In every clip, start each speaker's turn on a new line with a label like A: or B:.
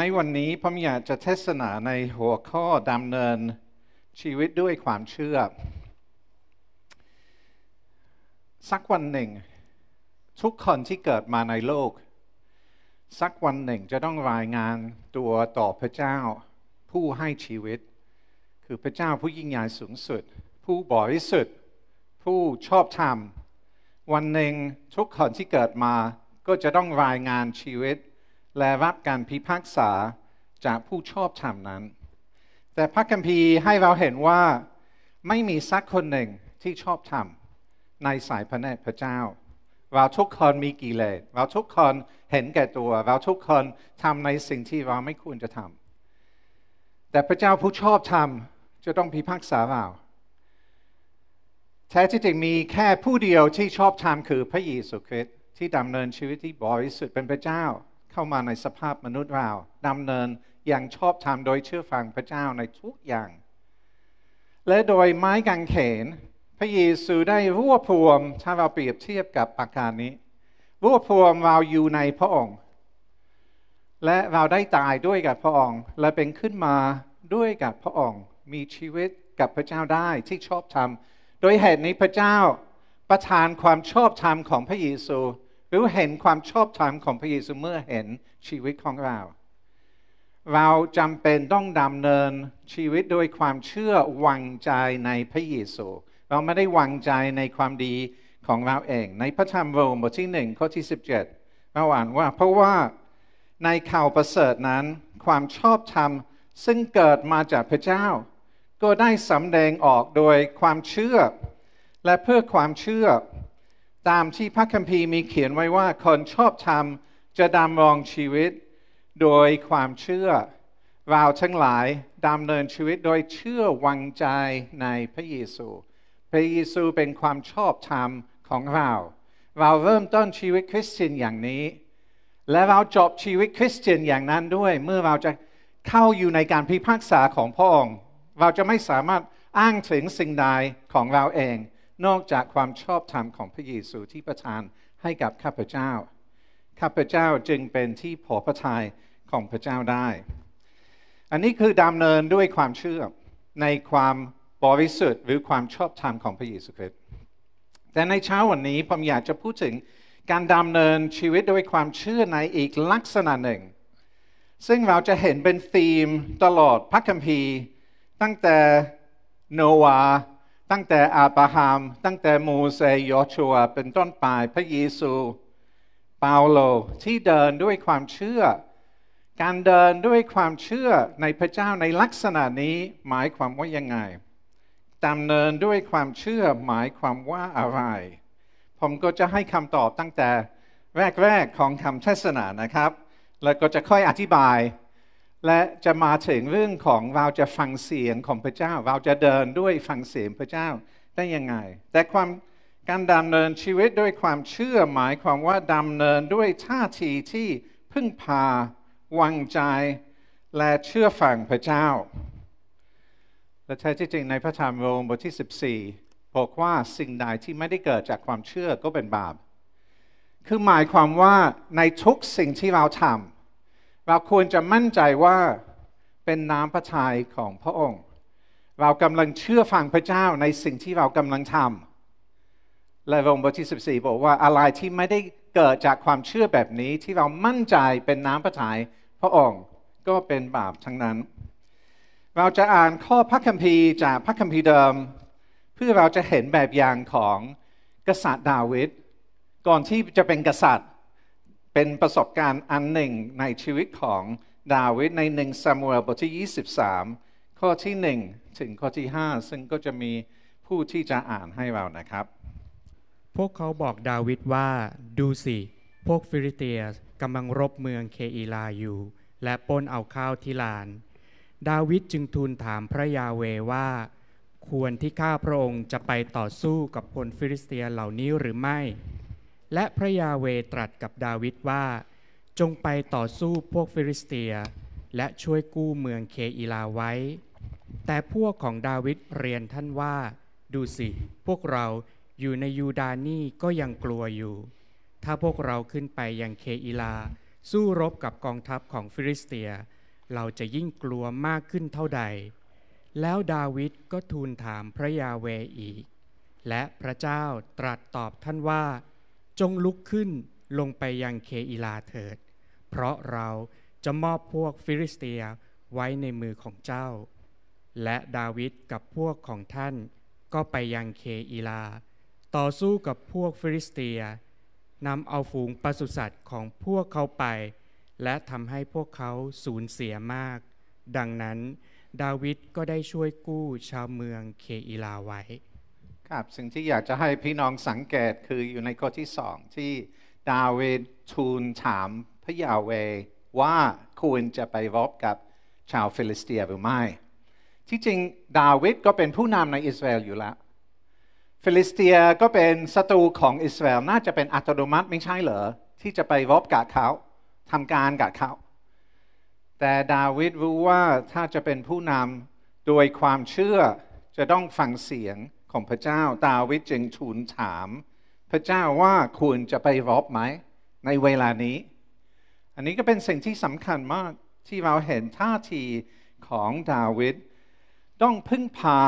A: ในวันนี้ผมอยากจะเทศนาในหัวข้อดำเนินชีวิตด้วยความเชื่อ สักวันหนึ่ง ทุกคนที่เกิดมาในโลก สักวันหนึ่งจะต้องรายงานตัวต่อพระเจ้า ผู้ให้ชีวิต คือพระเจ้าผู้ยิ่งใหญ่สูงสุด ผู้บริสุทธิ์ ผู้ชอบธรรมวันหนึ่งทุกคนที่เกิดมา ก็จะต้องรายงานชีวิตและรับการพิพากษาจากผู้ชอบธรรมนั้น แต่พระคัมภีร์ให้เราเห็นว่าไม่มีสักคนหนึ่งที่ชอบธรรมในสายพระเนตรพระเจ้าเราทุกคนมีกิเลสเราทุกคนเห็นแก่ตัว เราทุกคนทำในสิ่งที่เราไม่ควรจะทำ แต่พระเจ้าผู้ชอบธรรมจะต้องพิพากษาเรา แท้ที่จริงมีแค่ผู้เดียวที่ชอบธรรมคือพระเยซูคริสต์ที่ดำเนินชีวิตที่บริสุทธิ์เป็นพระเจ้าเข้ามาในสภาพมนุษย์เราดำเนินอย่างชอบธรรมโดยเชื่อฟังพระเจ้าในทุกอย่าง และโดยไม้กางเขน พระเยซูได้รวบรวม ถ้าเราเปรียบเทียบกับปากการนี้รวบรวมเราอยู่ในพระองค์ และเราได้ตายด้วยกับพระองค์และเป็นขึ้นมาด้วยกับพระองค์ มีชีวิตกับพระเจ้าได้ที่ชอบธรรม โดยเหตุนี้พระเจ้าประทานความชอบธรรมของพระเยซูรือเห็นความชอบธรรมของพระเยซูเมื่อเห็นชีวิตของเรา เราจำเป็นต้องดำเนินชีวิตด้วยความเชื่อวางใจในพระเยซู เราไม่ได้วางใจในความดีของเราเอง ในพระธรรมโรมบทที่หนึ่งข้อที่17เราอ่านว่า เพราะว่าในข่าวประเสริฐนั้น ความชอบธรรมซึ่งเกิดมาจากพระเจ้า ก็ได้สำแดงออกโดยความเชื่อและเพื่อความเชื่อตามที่พระคัมภีร์มีเขียนไว้ว่าคนชอบธรรมจะดำรงชีวิตโดยความเชื่อเราทั้งหลายดำเนินชีวิตโดยเชื่อวางใจในพระเยซู พระเยซูเป็นความชอบธรรมของเรา เราเริ่มต้นชีวิตคริสเตียนอย่างนี้ และเราจบชีวิตคริสเตียนอย่างนั้นด้วย เมื่อเราจะเข้าอยู่ในการพิพากษาของพระองค์เราจะไม่สามารถอ้างถึงสิ่งใดของเราเองนอกจากความชอบธรรมของพระเยซูที่ประทานให้กับข้าพเจ้า ข้าพเจ้าจึงเป็นที่พอพระทัยของพระเจ้าได้ อันนี้คือดำเนินด้วยความเชื่อในความบริสุทธิ์หรือความชอบธรรมของพระเยซูคริสต์ แต่ในเช้าวันนี้ ผมอยากจะพูดถึงการดำเนินชีวิตด้วยความเชื่อในอีกลักษณะหนึ่ง ซึ่งเราจะเห็นเป็นธีมตลอดพระคัมภีร์ ตั้งแต่โนวาห์ตั้งแต่อาบราฮัมตั้งแต่โมเสโยอชัว เป็นต้นไปพระเยซู เปาโลที่เดินด้วยความเชื่อ การเดินด้วยความเชื่อในพระเจ้าในลักษณะนี้หมายความว่ายังไงดำเนินด้วยความเชื่อหมายความว่าอะไร ผมก็จะให้คำตอบตั้งแต่แรกๆของคำเทศนานะครับ แล้วก็จะค่อยอธิบายและจะมาถึงเรื่องของเราจะฟังเสียงของพระเจ้าเราจะเดินด้วยฟังเสียงพระเจ้าได้ยังไงแต่ความการดำเนินชีวิตด้วยความเชื่อ หมายความว่าดำเนินด้วยท่าทีที่พึ่งพาวางใจ และเชื่อฟังพระเจ้า และแท้ที่จริงในพระธรรมโรมบทที่ 14บอกว่าสิ่งใดที่ไม่ได้เกิดจากความเชื่อก็เป็นบาปคือหมายความว่าในทุกสิ่งที่เราทำเราควรจะมั่นใจว่าเป็นน้ำพระทัยของพระองค์ เรากำลังเชื่อฟังพระเจ้าในสิ่งที่เรากำลังทำและวงบทที่ 14 บอกว่าอะไรที่ไม่ได้เกิดจากความเชื่อแบบนี้ที่เรามั่นใจเป็นน้ำพระทัยพระองค์ ก็เป็นบาปทั้งนั้น เราจะอ่านข้อพระคัมภีร์จากพระคัมภีร์เดิม เพื่อเราจะเห็นแบบอย่างของกษัตริย์ดาวิดก่อนที่จะเป็นกษัตริย์เป็นประสบการณ์อันหนึ่งในชีวิตของดาวิดในหนึ่งซามูเอลบทที่ 23 ข้อที่1ถึงข้อที่5 ซึ่งก็จะมีผู้ที่จะอ่านให้เรานะครับ
B: พวกเขาบอกดาวิดว่าดูสิพวกฟิริเตียสกำลังรบเมืองเคอีลาอยู่ และป้นเอาข้าวที่ลาน ดาวิดจึงทูลถามพระยาเวว่า ควรที่ข้าพระองค์จะไปต่อสู้กับคนฟิริสเตียเหล่านี้หรือไม่และพระยาเวตรัสกับดาวิดว่า จงไปต่อสู้พวกฟิริสเตีย และช่วยกู้เมืองเคอีลาไว้ แต่พวกของดาวิดเรียนท่านว่า ดูสิพวกเราอยู่ในยูดานี่ก็ยังกลัวอยู่ ถ้าพวกเราขึ้นไปยังเคอีลาสู้รบกับกองทัพของฟิริสเตีย เราจะยิ่งกลัวมากขึ้นเท่าใด แล้วดาวิดก็ทูลถามพระยาเวอีก และพระเจ้าตรัสตอบท่านว่าจงลุกขึ้นลงไปยังเคอีลาเถิด เพราะเราจะมอบพวกฟิลิสเตียไว้ในมือของเจ้า และดาวิดกับพวกของท่านก็ไปยังเคอีลา ต่อสู้กับพวกฟิลิสเตียนำเอาฝูงปศุสัตว์ของพวกเขาไป และทำให้พวกเขาสูญเสียมาก ดังนั้นดาวิดก็ได้ช่วยกู้ชาวเมืองเคอีลาไว้
A: ครับสิ่งที่อยากจะให้พี่น้องสังเกตคืออยู่ในข้อที่สองที่ดาวิดทูลถาม พระยาเว ว่าควรจะไปรบกับชาวฟิลิสเตียหรือไม่ที่จริงดาวิดก็เป็นผู้นำในอิสราเอลอยู่แล้ว ฟิลิสเตียก็เป็นศัตรูของอิสราเอลน่าจะเป็นอัตโนมัติไม่ใช่เหรอที่จะไปรบกับเขาทำการกับเขา แต่ดาวิดรู้ว่าถ้าจะเป็นผู้นำโดยความเชื่อจะต้องฟังเสียงของพระเจ้า ดาวิดจึงทูลถาม พระเจ้าว่าควรจะไปรบไหมในเวลานี้ อันนี้ก็เป็นสิ่งที่สำคัญมากที่เราเห็นท่าทีของดาวิดต้องพึ่งพา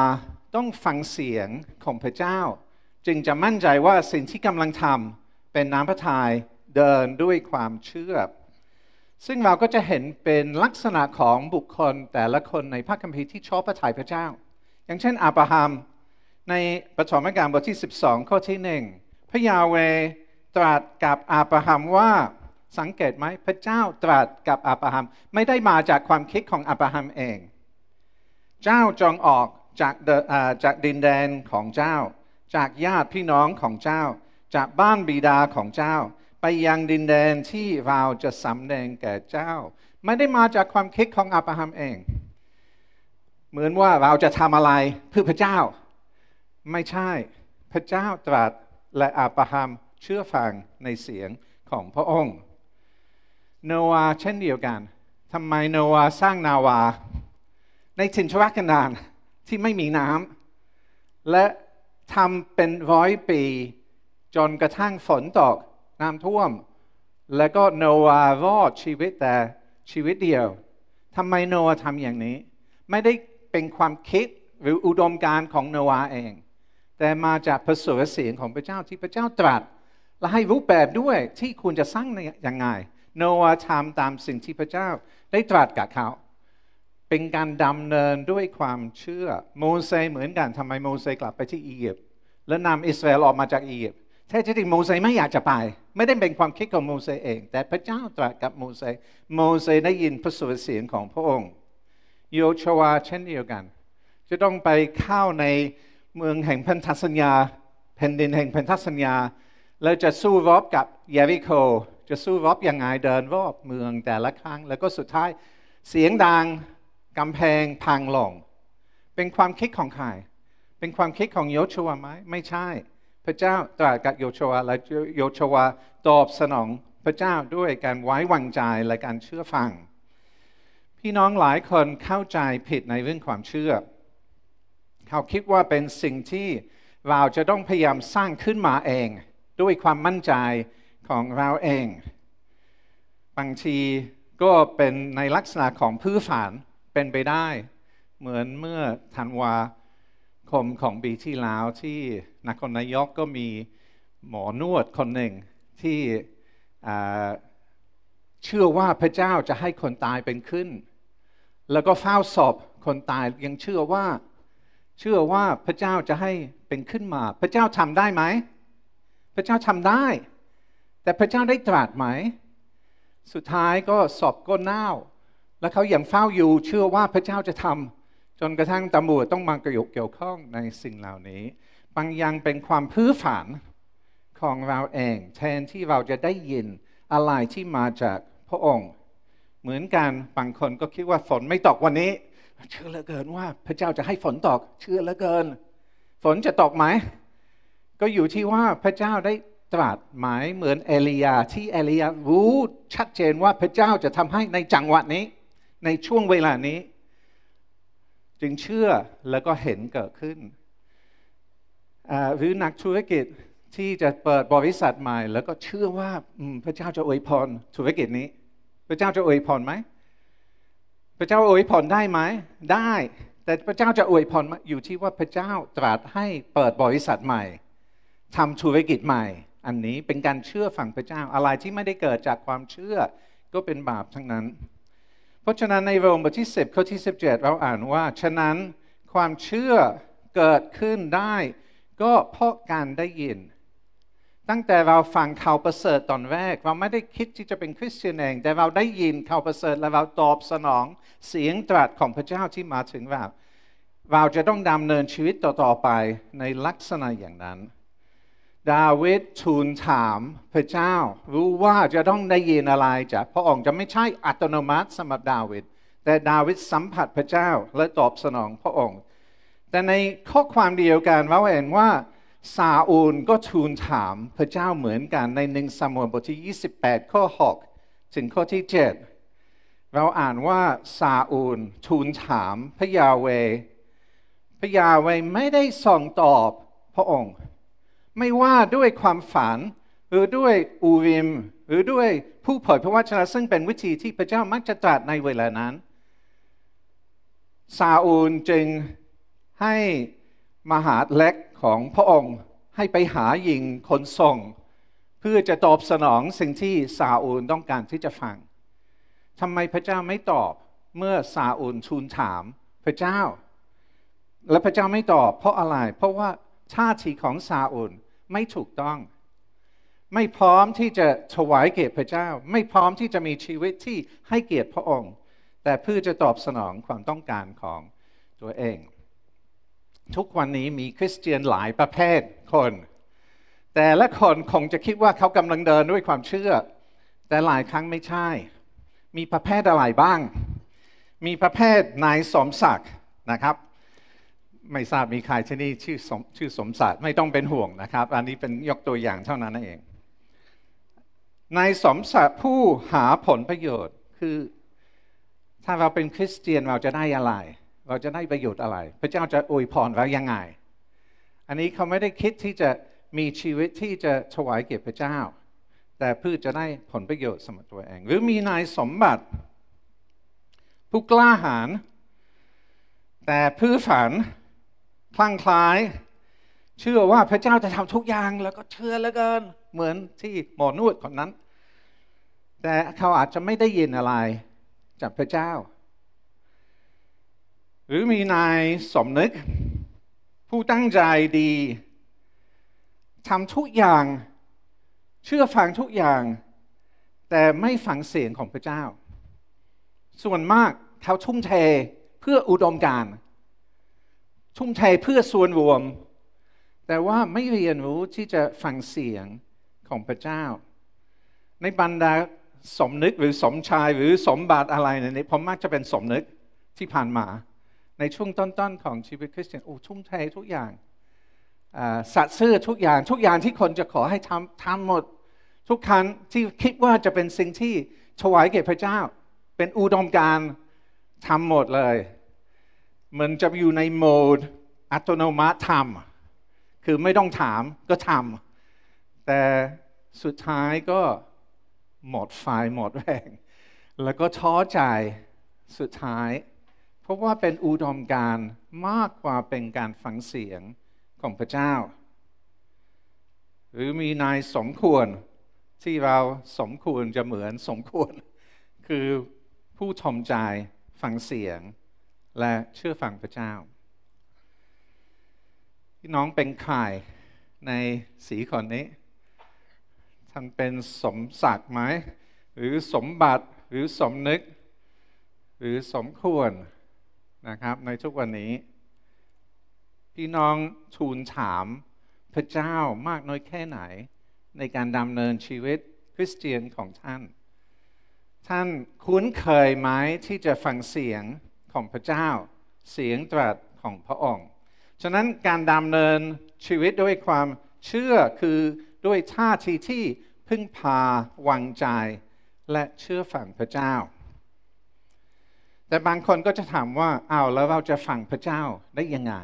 A: ต้องฟังเสียงของพระเจ้า จึงจะมั่นใจว่าสิ่งที่กำลังทำเป็นน้ำพระทยัยเดินด้วยความเชื่อ ซึ่งเราก็จะเห็นเป็นลักษณะของบุคคลแต่ละคนในพระคัมภีร์ที่ชอบพระทัยพระเจ้า อย่างเช่นอาบราฮัมในปฐมกาลบทที่ 12 ข้อที่หนึ่งพระยาเวตรัสกับอาบราฮัมว่าสังเกตไหมพระเจ้าตรัสกับอาบราฮัมไม่ได้มาจากความคิดของอาบราฮัมเอง เจ้าจงออกจากจากดินแดนของเจ้า จากญาติพี่น้องของเจ้าจากบ้านบิดาของเจ้า ไปยังดินแดนที่เราจะสำแดงแก่เจ้า ไม่ได้มาจากความคิดของอาบราฮัมเอง เหมือนว่าเราจะทำอะไรเพื่อพระเจ้าไม่ใช่พระเจ้าตรัสและอาบราฮัมเชื่อฟังในเสียงของพระองค์โนอาเช่นเดียวกันทำไมโนอาสร้างนาวา ในถิ่นชวกันดารที่ไม่มีน้ำและทำเป็นร้อยปี จนกระทั่งฝนตก น้ำท่วม แล้วก็โนอาวรอดชีวิตแต่ชีวิตเดียวทำไมโนอาทำอย่างนี้ ไม่ได้เป็นความคิดหรืออุดมการณ์ของโนอาเองแต่มาจากพระสุรเสียงของพระเจ้าที่พระเจ้าตรัส และให้รูปแบบด้วยที่คุณจะสร้างยังไงโนอาทำตามสิ่งที่พระเจ้าได้ตรัสกับเขา เป็นการดำเนินด้วยความเชื่อโมเสเหมือนกันทำไมโมเสกลับไปที่อียิปต์และนำอิสราเอลออกมาจากอียิปต์แท้จริงโมเสไม่อยากจะไป ไม่ได้เป็นความคิดของโมเสเอง แต่พระเจ้าตรัสกับโมเสโมเสได้ยินพระสุรเสียงของพระองค์โยชวาเช่นเดียวกัน จะต้องไปเข้าในเมืองแห่งพันธสัญญาแผ่นดินแห่งพันธสัญญาเราจะสู้รบกับเยริโค จะสู้รบยังไงเดินรอบเมืองแต่ละครั้ง แล้วก็สุดท้ายเสียงดังกำแพงพังลงเป็นความคิดของใคร เป็นความคิดของโยชัวไหมไม่ใช่ พระเจ้าตรัสกับโยชัวและโยชัวตอบสนอง พระเจ้าด้วยการไว้วางใจและการเชื่อฟัง พี่น้องหลายคนเข้าใจผิดในเรื่องความเชื่อเขาคิดว่าเป็นสิ่งที่เราจะต้องพยายามสร้างขึ้นมาเองด้วยความมั่นใจของเราเอง บางทีก็เป็นในลักษณะของพื้นฐานเป็นไปได้ เหมือนเมื่อธันวาคมของปีที่แล้วที่นครนายกก็มีหมอนวดคนหนึ่งที่เชื่อว่าพระเจ้าจะให้คนตายเป็นขึ้น แล้วก็เฝ้าศพคนตายยังเชื่อว่าเชื่อว่าพระเจ้าจะให้เป็นขึ้นมา พระเจ้าทำได้ไหม พระเจ้าทำได้ แต่พระเจ้าได้ตรัสไหมสุดท้ายก็สอบก้นเน่าแล้วเขาอย่างเฝ้าอยู่ เชื่อว่าพระเจ้าจะทำจนกระทั่งตำรวจต้องมากกระยเกี่ยวข้องในสิ่งเหล่านี้ บางอย่างเป็นความพื้ฝันของเราเอง แทนที่เราจะได้ยินอะไรที่มาจากพระองค์ เหมือนกันบางคนก็คิดว่าฝนไม่ตกวันนี้เชื่อเหลือเกินว่าพระเจ้าจะให้ฝนตกเชื่อเหลือเกิน ฝนจะตกไหม ก็อยู่ที่ว่าพระเจ้าได้ตรัสหมายเหมือนเอลียาที่เอลียารู้ชัดเจนว่าพระเจ้าจะทำให้ในจังหวะนี้ ในช่วงเวลานี้ จึงเชื่อแล้วก็เห็นเกิดขึ้นหรือนักธุรกิจที่จะเปิดบริษัทใหม่ แล้วก็เชื่อว่าพระเจ้าจะอวยพรธุรกิจนี้ พระเจ้าจะอวยพรไหมพระเจ้าอวยพรได้ไหมได้ แต่พระเจ้าจะอวยพรอยู่ที่ว่าพระเจ้าตรัสให้เปิดบริษัทใหม่ทำธุรกิจใหม่ อันนี้เป็นการเชื่อฝั่งพระเจ้าอะไรที่ไม่ได้เกิดจากความเชื่อก็เป็นบาปทั้งนั้น เพราะฉะนั้นในโรมบทที่10ข้อที่17เราอ่านว่าฉะนั้นความเชื่อเกิดขึ้นได้ ก็เพราะการได้ยินตั้งแต่เราฟังข่าวประเสริฐตอนแรกเราไม่ได้คิดที่จะเป็นคริสเตียนเองแต่เราได้ยินข่าวประเสริฐและเราตอบสนองเสียงตรัสของพระเจ้าที่มาถึงเราเราจะต้องดำเนินชีวิตต่อๆไปในลักษณะอย่างนั้น ดาวิดทูลถามพระเจ้ารู้ว่าจะต้องได้ยินอะไรจากพระองค์จะไม่ใช่อัตโนมัติสำหรับดาวิดแต่ดาวิดสัมผัสพระเจ้าและตอบสนองพระองค์แต่ในข้อความเดียวกันเราเห็นว่าซาอูลก็ทูลถาม พระเจ้าเหมือนกันในหนึ่งซามูเอลบทที่ 28ข้อ6ถึงข้อที่7เราอ่านว่าซาอูลทูลถาม พระยาเวพระยาเวไม่ได้ส่องตอบพระองค์ ไม่ว่าด้วยความฝัน หรือด้วยอูวิม หรือด้วยผู้เผยพระวจนะซึ่งเป็นวิธีที่พระเจ้ามักจะตรัสในเวลานั้นซาอูลจึงให้มหาเล็กของพระองค์ให้ไปหาหญิงคนส่ง เพื่อจะตอบสนองสิ่งที่ซาอูลต้องการที่จะฟังทำไมพระเจ้าไม่ตอบเมื่อซาอูลทูลถามพระเจ้า และพระเจ้าไม่ตอบเพราะอะไร เพราะว่าชาติของซาอูลไม่ถูกต้อง ไม่พร้อมที่จะถวายเกียรติพระเจ้า ไม่พร้อมที่จะมีชีวิตที่ให้เกียรติพระองค์ แต่เพื่อจะตอบสนองความต้องการของตัวเองทุกวันนี้มีคริสเตียนหลายประเภทคน แต่ละคนคงจะคิดว่าเขากำลังเดินด้วยความเชื่อ แต่หลายครั้งไม่ใช่ มีประเภทอะไรบ้าง มีประเภทนายสมศักดิ์นะครับ ไม่ทราบมีใครที่นี่ชื่อสมชื่อสมศักดิ์ไม่ต้องเป็นห่วงนะครับ อันนี้เป็นยกตัวอย่างเท่านั้นเองนายสมศักดิ์ผู้หาผลประโยชน์คือถ้าเราเป็นคริสเตียนเราจะได้อะไรเราจะได้ประโยชน์อะไร พระเจ้าจะอวยพรเรายังไง อันนี้เขาไม่ได้คิดที่จะมีชีวิตที่จะถวายเกียรติพระเจ้า แต่เพื่อจะได้ผลประโยชน์สำหรับตัวเอง หรือมีนายสมบัติ ผู้กล้าหาญแต่พื้ฝันคลั่งคล้าย เชื่อว่าพระเจ้าจะทำทุกอย่าง แล้วก็เชื่อแล้วกันเหมือนที่หมอนวดคนนั้น แต่เขาอาจจะไม่ได้ยินอะไรจากพระเจ้าหรือมีนายสมนึก ผู้ตั้งใจดี ทำทุกอย่างเชื่อฟังทุกอย่าง แต่ไม่ฟังเสียงของพระเจ้า ส่วนมากเขาทุ่มเทเพื่ออุดมการทุ่มเทเพื่อส่วนรวมแต่ว่าไม่เรียนรู้ที่จะฟังเสียงของพระเจ้า ในบรรดาสมนึกหรือสมชายหรือสมบัติอะไรเนี่ยผมมักจะเป็นสมนึกที่ผ่านมาในช่วงต้น ๆ ของชีวิตคริสเตียนโอ้ทุ่มเททุกอย่าง สัตว์ซื่อทุกอย่างทุกอย่างที่คนจะขอให้ทำทำหมด ทุกครั้งที่คิดว่าจะเป็นสิ่งที่ถวายแก่พระเจ้า เป็นอุดมการทำหมดเลย มันจะอยู่ในโหมดอัตโนมัติทำคือไม่ต้องถามก็ทำแต่สุดท้ายก็หมดไฟหมดแรงแล้วก็ท้อใจสุดท้ายเพราะว่าเป็นอุดมการมากกว่าเป็นการฟังเสียงของพระเจ้า หรือมีนายสมควรที่เราสมควรจะเหมือนสมควร คือผู้ทมใจฟังเสียงและเชื่อฟังพระเจ้าพี่น้องเป็นใครในสีคนนี้ ท่านเป็นสมศักดิ์ไหม หรือสมบัติ หรือสมนึก หรือสมควรนะครับในทุกวันนี้ พี่น้องทูลถามพระเจ้ามากน้อยแค่ไหนในการดำเนินชีวิตคริสเตียนของท่าน ท่านคุ้นเคยไหมที่จะฟังเสียงของพระเจ้า เสียงตรัสของพระองค์ฉะนั้นการดำเนินชีวิตด้วยความเชื่อคือด้วยท่าทีที่พึ่งพาวางใจ และเชื่อฝังพระเจ้าแต่บางคนก็จะถามว่าเอาแล้ว เราจะฟังพระเจ้าได้ยังไง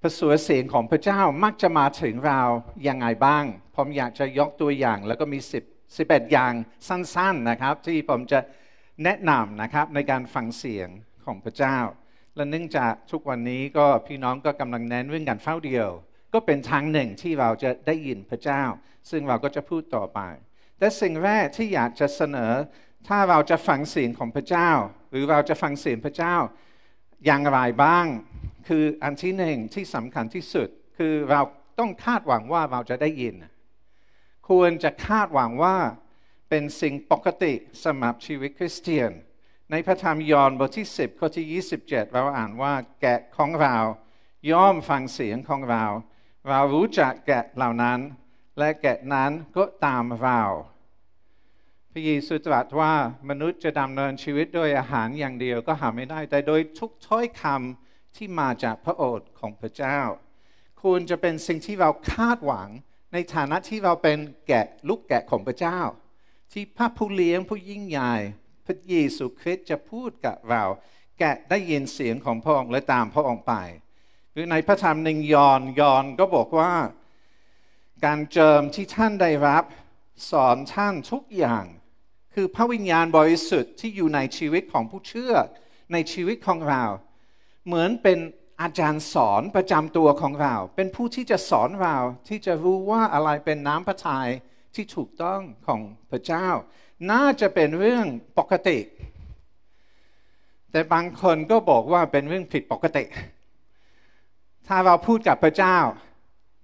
A: พระสวดเสียงของพระเจ้ามักจะมาถึงเราอย่างไงบ้าง ผมอยากจะยกตัวอย่าง แล้วก็มี10 11อย่างสั้นๆนะครับ ที่ผมจะแนะนำนะครับในการฟังเสียงของพระเจ้า และเนื่องจากทุกวันนี้ก็พี่น้องก็กำลังเน้นเรื่องการเฝ้าเดียว ก็เป็นทางหนึ่งที่เราจะได้ยินพระเจ้า ซึ่งเราก็จะพูดต่อไป แต่สิ่งแรกที่อยากจะเสนอถ้าเราจะฟังเสียงของพระเจ้าหรือเราจะฟังเสียงพระเจ้าอย่างไรบ้าง คืออันที่หนึ่งที่สำคัญที่สุดคือเราต้องคาดหวังว่าเราจะได้ยิน ควรจะคาดหวังว่าเป็นสิ่งปกติสำหรับชีวิตคริสเตียน ในพระธรรมยอห์นบทที่10ข้อที่27 เราอ่านว่าแกะของเราย่อมฟังเสียงของเราเรารู้จักแกะเหล่านั้น และแกะนั้นก็ตามเราพระเยซูตรัสว่ามนุษย์จะดำเนินชีวิตโดยอาหารอย่างเดียวก็หาไม่ได้แต่โดยทุกถ้อยคำที่มาจากพระโอษฐ์ของพระเจ้าคุณจะเป็นสิ่งที่เราคาดหวังในฐานะที่เราเป็นแกะลูกแกะของพระเจ้า ที่พระผู้เลี้ยงผู้ยิ่งใหญ่ พระเยซูคริสต์จะพูดกับเราแกะได้ยินเสียงของพระองค์และตามพระองค์ไปหรือในพระธรรมหนึ่งยอนยอนก็บอกว่าการเจิมที่ท่านได้รับสอนท่านทุกอย่างคือพระวิญญาณบริสุทธิ์ที่อยู่ในชีวิตของผู้เชื่อในชีวิตของเราเหมือนเป็นอาจารย์สอนประจำตัวของเรา เป็นผู้ที่จะสอนเรา ที่จะรู้ว่าอะไรเป็นน้ำพระทัยที่ถูกต้องของพระเจ้า น่าจะเป็นเรื่องปกติ แต่บางคนก็บอกว่าเป็นเรื่องผิดปกติ ถ้าเราพูดกับพระเจ้า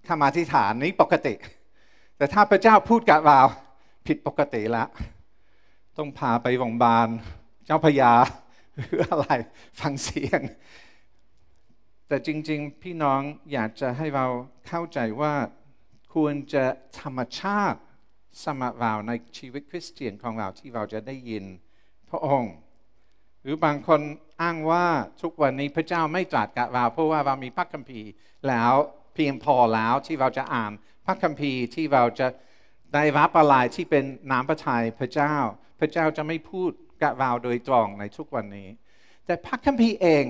A: คำอธิษฐานนี้ปกติ แต่ถ้าพระเจ้าพูดกับเราผิดปกติแล้วต้องพาไปโรงพยาบาลเจ้าพยาหรืออะไรฟังเสียง แต่จริงๆ พี่น้องอยากจะให้เราเข้าใจว่าควรจะธรรมชาติสมราวในชีวิตคริสเตียนของเราที่เราจะได้ยิน พระองค์ หรือบางคนอ้างว่าทุกวันนี้พระเจ้าไม่ตรัสกับเราเพราะว่าเรามีพระคัมภีร์ แล้วเพียงพอแล้วที่เราจะอ่านพระคัมภีร์ที่เราจะได้รับประายที่เป็นน้ำพระทัยพระเจ้าพระเจ้าจะไม่พูดกับเราโดยตรงในทุกวันนี้ แต่พระคัมภีร์เอง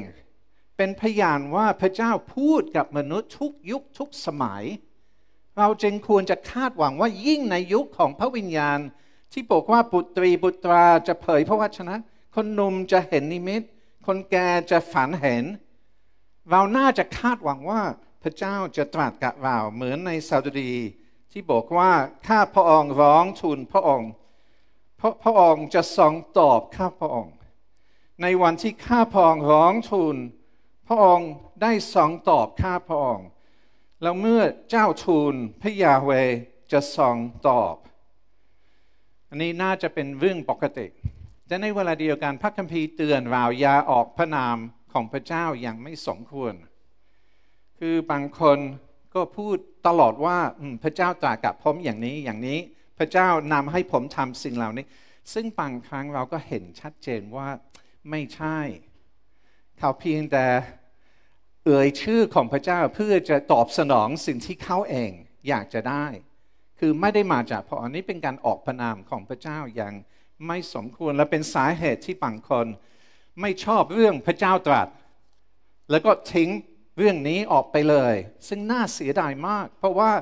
A: เป็นพยานว่าพระเจ้าพูดกับมนุษย์ทุกยุคทุกสมัย เราจึงควรจะคาดหวังว่ายิ่งในยุคของพระวิญญาณ ที่บอกว่าบุตรีบุตราจะเผยพระวจนะ คนหนุ่มจะเห็นนิมิตคนแก่จะฝันเห็นเราน่าจะคาดหวังว่าพระเจ้าจะตรัสกับเราเหมือนในสาดุดีที่บอกว่าข้าพระองค์ร้องทูลพระองค์พระพระองค์จะทรงตอบข้าพระองค์ ในวันที่ข้าพระองค์ร้องทูลพระองค์ได้ทรงตอบข้าพระองค์แล้วเมื่อเจ้าทูลพระยาเวจะทรงตอบ อันนี้น่าจะเป็นเรื่องปกติแต่ในเวลาเดียวกันพระคัมภีร์เตือนว่าวยาออกพระนามของพระเจ้ายัางไม่สมควร คือบางคนก็พูดตลอดว่าพระเจ้าตรากับผมอย่างนี้อย่างนี้พระเจ้านำให้ผมทำสิ่งเหล่านี้ ซึ่งบางครั้งเราก็เห็นชัดเจนว่าไม่ใช่ เขาเพียงแต่เอ่ยชื่อของพระเจ้าเพื่อจะตอบสนองสิ่งที่เขาเองอยากจะได้ คือไม่ได้มาจากพระอันนี้เป็นการออกพระนามของพระเจ้าอย่างไม่สมควรและเป็นสาเหตุที่บางคนไม่ชอบเรื่องพระเจ้าตรัส แล้วก็ทิ้งเรื่องนี้ออกไปเลย ซึ่งน่าเสียดายมาก เพราะว่า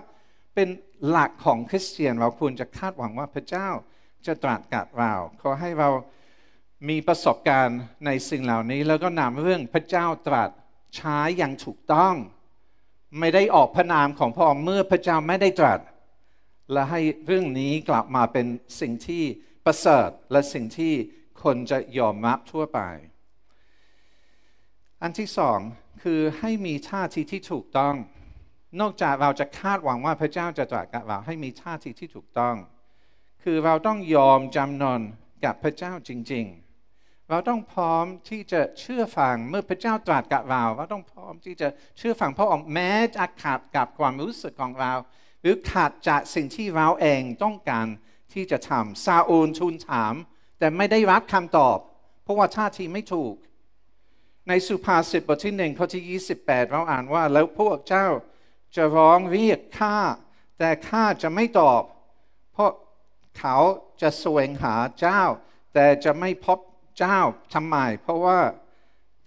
A: เป็นหลักของคริสเตียนเราควรจะคาดหวังว่าพระเจ้าจะตรัสกับเราขอให้เรามีประสบการณ์ในสิ่งเหล่านี้ แล้วก็นำเรื่องพระเจ้าตรัสใช้อย่างถูกต้อง ไม่ได้ออกพระนามของพระองค์เมื่อพระเจ้าไม่ได้ตรัส และให้เรื่องนี้กลับมาเป็นสิ่งที่ประเสริฐและสิ่งที่คนจะยอมรับทั่วไป อันที่สองคือให้มีท่าทีที่ถูกต้องนอกจากเราจะคาดหวังว่าพระเจ้าจะตรัสกับเราให้มีท่าทีที่ถูกต้อง คือเราต้องยอมจำนนกับพระเจ้าจริงๆ เราต้องพร้อมที่จะเชื่อฟังเมื่อพระเจ้าตรัสกับเรา เราต้องพร้อมที่จะเชื่อฟังพระองค์แม้จะขาดกับความรู้สึกของเรา หรือขาดจากสิ่งที่เราเองต้องการที่จะทำซาอูลทูลถาม แต่ไม่ได้รับคำตอบเพราะว่าท่าทีไม่ถูก ในสุภาษิตบทที่หนึ่งข้อที่28 เราอ่านว่าแล้วพวกเจ้าจะร้องเรียกข้าแต่ข้าจะไม่ตอบ เพราะเขาจะแสวงหาเจ้าแต่จะไม่พบเจ้าทำไมเพราะว่า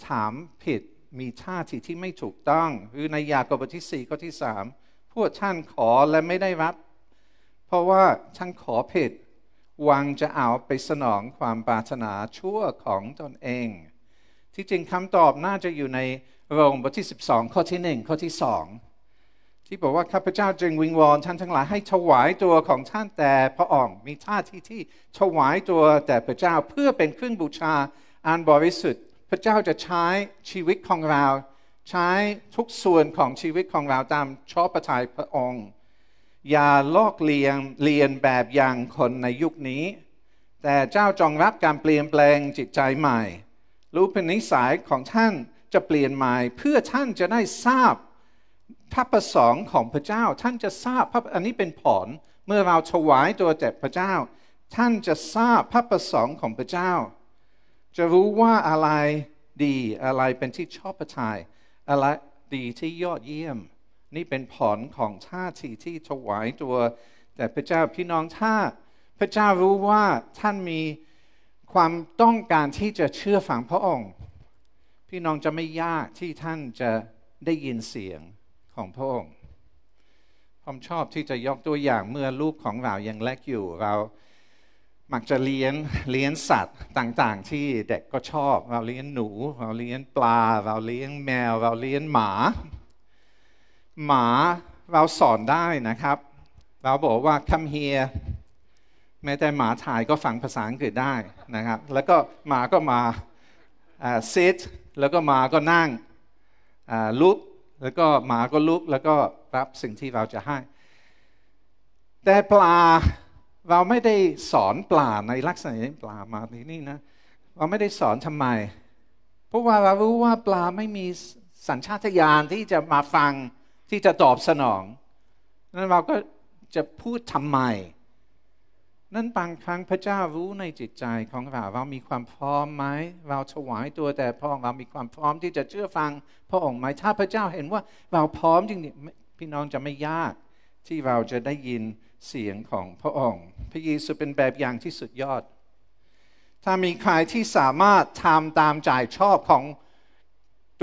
A: ถามผิดมีท่าทีที่ไม่ถูกต้อง หรือในยากบทที่สี่ข้อที่สามพวกท่านขอและไม่ได้รับ เพราะว่าท่านขอผิด วังจะเอาไปสนองความปรารถนาชั่วของตนเอง ที่จริงคำตอบน่าจะอยู่ในโรงบทที่ 12 ข้อที่ 1 ข้อที่ 2ที่บอกว่าข้าพเจ้าจึงวิงวอนท่านทั้งหลายให้ถวายตัวของท่านแต่พระองค์มีท่าที่ที่ถวายตัวแต่พระเจ้าเพื่อเป็นเครื่องบูชาอันบริสุทธิ์ พระเจ้าจะใช้ชีวิตของเรา ใช้ทุกส่วนของชีวิตของเราตามชอบประทายพระองค์ อย่าลอกเลียนเรียนแบบอย่างคนในยุคนี้ แต่เจ้าจงรับการเปลี่ยนแปลงจิตใจใหม่ รู้เป็นนิสัยของท่านจะเปลี่ยนใหม่ เพื่อท่านจะได้ทราบพระประสงค์ของพระเจ้าท่านจะทราบพระอันนี้เป็นผลเมื่อเราถวายตัวแด่พระเจ้า ท่านจะทราบพระประสงค์ของพระเจ้า จะรู้ว่าอะไรดีอะไรเป็นที่ชอบประทายอะไรดีที่ยอดเยี่ยม นี่เป็นผลของท่าทีที่ถวายตัวแต่พระเจ้า พี่น้องถ้าพระเจ้ารู้ว่าท่านมีความต้องการที่จะเชื่อฟังพระองค์ พี่น้องจะไม่ยากที่ท่านจะได้ยินเสียงของพระองค์ผมชอบที่จะยกตัวอย่างเมื่อลูกของเรายังเล็กอยู่เรามักจะเลี้ยงเลี้ยงสัตว์ต่างๆ ที่เด็กก็ชอบเราเลี้ยงหนูเราเลี้ยงปลาเราเลี้ยงแมวเราเลี้ยงหมา หมาเราสอนได้นะครับ เราบอกว่า come here แม้แต่หมาถ่ายก็ฟังภาษาอังกฤษได้นะครับ แล้วก็หมาก็มา sit แล้วก็หมาก็นั่งลุกแล้วก็หมาก็ลุกแล้วก็รับสิ่งที่เราจะให้ แต่ปลาเราไม่ได้สอนปลาในลักษณะนี้ปลามาที่นี่นะ เราไม่ได้สอนทำไม เพราะว่าเรารู้ว่าปลาไม่มีสัญชาตญาณที่จะมาฟังที่จะตอบสนองนั้นเราก็จะพูดทำไมนั้นบางครั้งพระเจ้ารู้ในจิตใจของเราเรามีความพร้อมไหมเราถวายตัวแต่พระองค์เรามีความพร้อมที่จะเชื่อฟังพระองค์ไหมถ้าพระเจ้าเห็นว่าเราพร้อมจริงๆพี่น้องจะไม่ยาก ที่เราจะได้ยินเสียงของพระองค์ พระเยซูเป็นแบบอย่างที่สุดยอด ถ้ามีใครที่สามารถทำตามใจชอบของ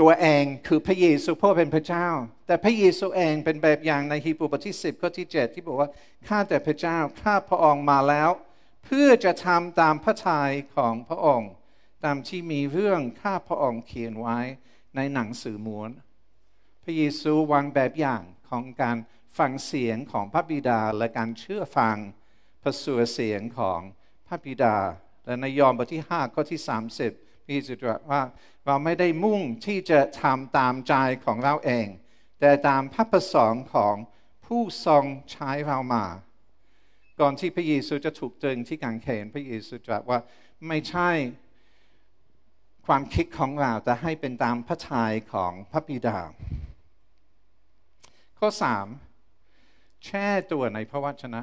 A: ตัวเองคือพระเยซูพระเป็นพระเจ้า แต่พระเยซูเองเป็นแบบอย่างในฮีบรูบทที่10ข้อที่ 7 ที่บอกว่าข้าแต่พระเจ้าข้าพระองค์มาแล้ว เพื่อจะทำตามพระทัยของพระองค์ ตามที่มีเรื่องข้าพระองค์เขียนไว้ในหนังสือม้วนพระเยซูวางแบบอย่างของการฟังเสียงของพระบิดาและการเชื่อฟังพระสุรเสียงของพระบิดาและในยอห์นบทที่5ข้อที่ 30พี่สุดว่าเราไม่ได้มุ่งที่จะทำตามใจของเราเอง แต่ตามพระประสงค์ของผู้ทรงใช้เรามา ก่อนที่พระเยซูจะถูกจึงที่กางเขนพระเยซูตรัสว่าไม่ใช่ความคิดของเราจะให้เป็นตามพระทัยของพระบิดาข้อ3แช่ตัวในพระวจนะ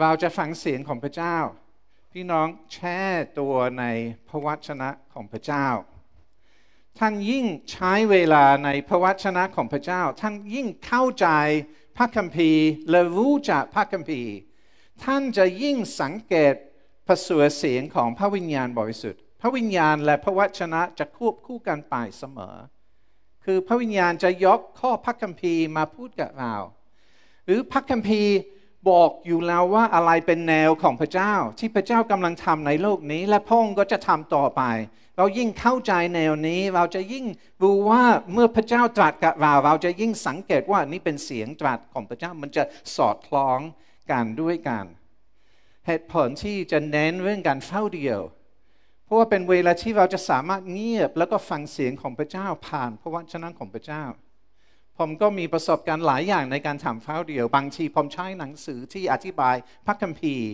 A: เราจะฟังเสียงของพระเจ้าพี่น้องแช่ตัวในพระวจนะของพระเจ้าท่านยิ่งใช้เวลาในพระวจนะของพระเจ้าท่านยิ่งเข้าใจพระคัมภีร์และรู้จักพระคัมภีร์ ท่านจะยิ่งสังเกตผสวเสียงของพระวิญญาณบริสุทธิ์พระวิญญาณและพระวจนะจะควบคู่กันไปเสมอ คือพระวิญญาณจะยกข้อพระคัมภีร์มาพูดกับเราหรือพระคัมภีร์บอกอยู่แล้วว่าอะไรเป็นแนวของพระเจ้าที่พระเจ้ากำลังทำในโลกนี้ และพระองค์ก็จะทำต่อไป เรายิ่งเข้าใจแนวนี้ เราจะยิ่งรู้ว่าเมื่อพระเจ้าตรัสกับเรา เราจะยิ่งสังเกตว่านี่เป็นเสียงตรัสของพระเจ้ามันจะสอดคล้องกันด้วยกัน เหตุผลที่จะเน้นเรื่องการเฝ้าเดียว เพราะว่าเป็นเวลาที่เราจะสามารถเงียบแล้วก็ฟังเสียงของพระเจ้าผ่านพระวจนะของพระเจ้าผมก็มีประสบการณ์หลายอย่างในการามเฝ้าเดียวบางทีผมใช้หนังสือที่อธิบายพระคัมภีร์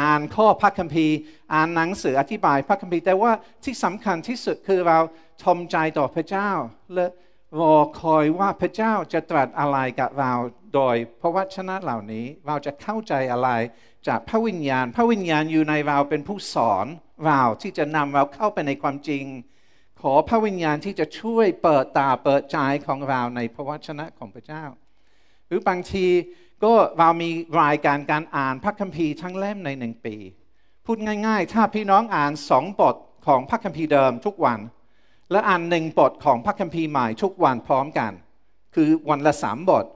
A: อ่านข้อพระคัมภีร์อ่านหนังสืออธิบายพระคัมภีร์แต่ว่าที่สำคัญที่สุดคือเราทมใจต่อพระเจ้าและรอคอยว่าพระเจ้าจะตรัสอะไรกับเราโดยพระวจนะเหล่านี้เราจะเข้าใจอะไรจากพระวิญญาณ พระวิญญาณอยู่ในเราเป็นผู้สอน เราที่จะนำเราเข้าไปในความจริงขอพระวิญญาณที่จะช่วยเปิดตาเปิดใจของเราในพระวจนะของพระเจ้า หรือบางทีก็เรามีรายการการอ่านพระคัมภีร์ทั้งเล่มในหนึ่งปี พูดง่ายๆ ถ้าพี่น้องอ่านสองบทของพระคัมภีร์เดิมทุกวัน และอ่านหนึ่งบทของพระคัมภีร์ใหม่ทุกวันพร้อมกัน คือวันละสามบท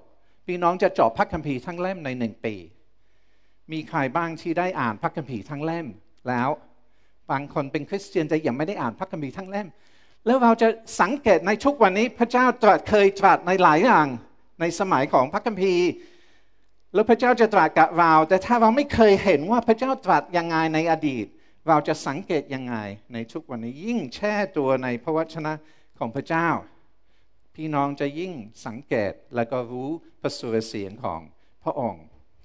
A: พี่น้องจะจบพระคัมภีร์ทั้งเล่มในหนึ่งปี มีใครบ้างที่ได้อ่านพระคัมภีร์ทั้งเล่มแล้ว บางคนเป็นคริสเตียนแต่ยังไม่ได้อ่านพระคัมภีร์ทั้งเล่มแล้วเราจะสังเกตในทุกวันนี้พระเจ้าตรัสเคยตรัสในหลายอย่างในสมัยของพระคัมภีร์แล้วพระเจ้าจะตรัสกับเรา แต่ถ้าเราไม่เคยเห็นว่าพระเจ้าตรัสยังไงในอดีต เราจะสังเกตยังไงในทุกวันนี้ยิ่งแช่ตัวในพระวจนะของพระเจ้า พี่น้องจะยิ่งสังเกตและก็รู้ประสูรเสียงของพระองค์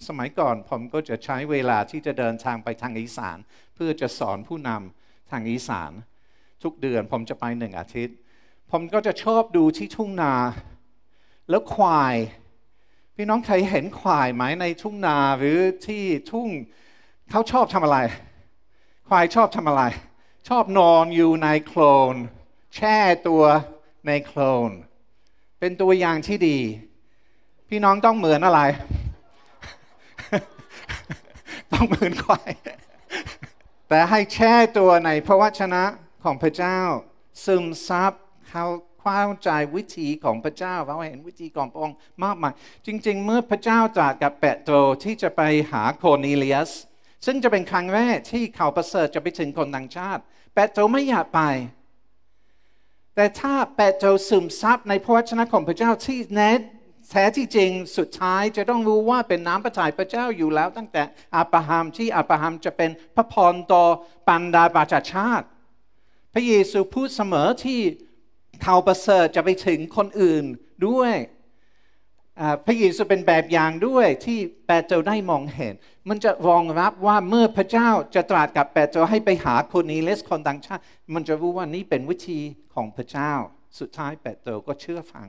A: สมัยก่อนผมก็จะใช้เวลาที่จะเดินทางไปทางอีสานเพื่อจะสอนผู้นำทางอีสานทุกเดือนผมจะไปหนึ่งอาทิตย์ ผมก็จะชอบดูที่ทุ่งนาแล้วควาย พี่น้องเคยเห็นควายไหมในทุ่งนาหรือที่ทุ่งเขาชอบทำอะไร ควายชอบทำอะไร ชอบนอนอยู่ในโคลนแช่ตัวในโคลน เป็นตัวอย่างที่ดี พี่น้องต้องเหมือนอะไร ต้องเหมือนควายแต่ให้แช่ตัวในพระวชนะของพระเจ้าซึมซับเขาเข้าใจวิธีของพระเจ้าเราเห็นวิธีของพระองค์มากมายจริงๆ เมื่อพระเจ้าจาักับเปโตรที่จะไปหาโคนีเลียสซึ่งจะเป็นครั้งแรกที่เขาประเสริฐจะไปถึงคนต่างชาติเปโตรไม่อยากไป แต่ถ้าเปโตรซึมซับในพระวจนะของพระเจ้าที่แนแท้ที่จริงสุดท้ายจะต้องรู้ว่าเป็นน้ำประทายพระเจ้าอยู่แล้ว ตั้งแต่ อับราฮัมที่อับราฮัมจะเป็นพระพรต่อปันดาปราชาชาติพระเยซูพูดเสมอที่ข่าวประเสริฐจะไปถึงคนอื่นด้วย พระเยซูเป็นแบบอย่างด้วยที่แปเตรได้มองเห็น มันจะรองรับว่าเมื่อพระเจ้าจะตรัสกับแปเตรให้ไปหาคนนี้เลสคนต่างชาติ มันจะรู้ว่านี่เป็นวิธีของพระเจ้า สุดท้ายแปเตรก็เชื่อฟัง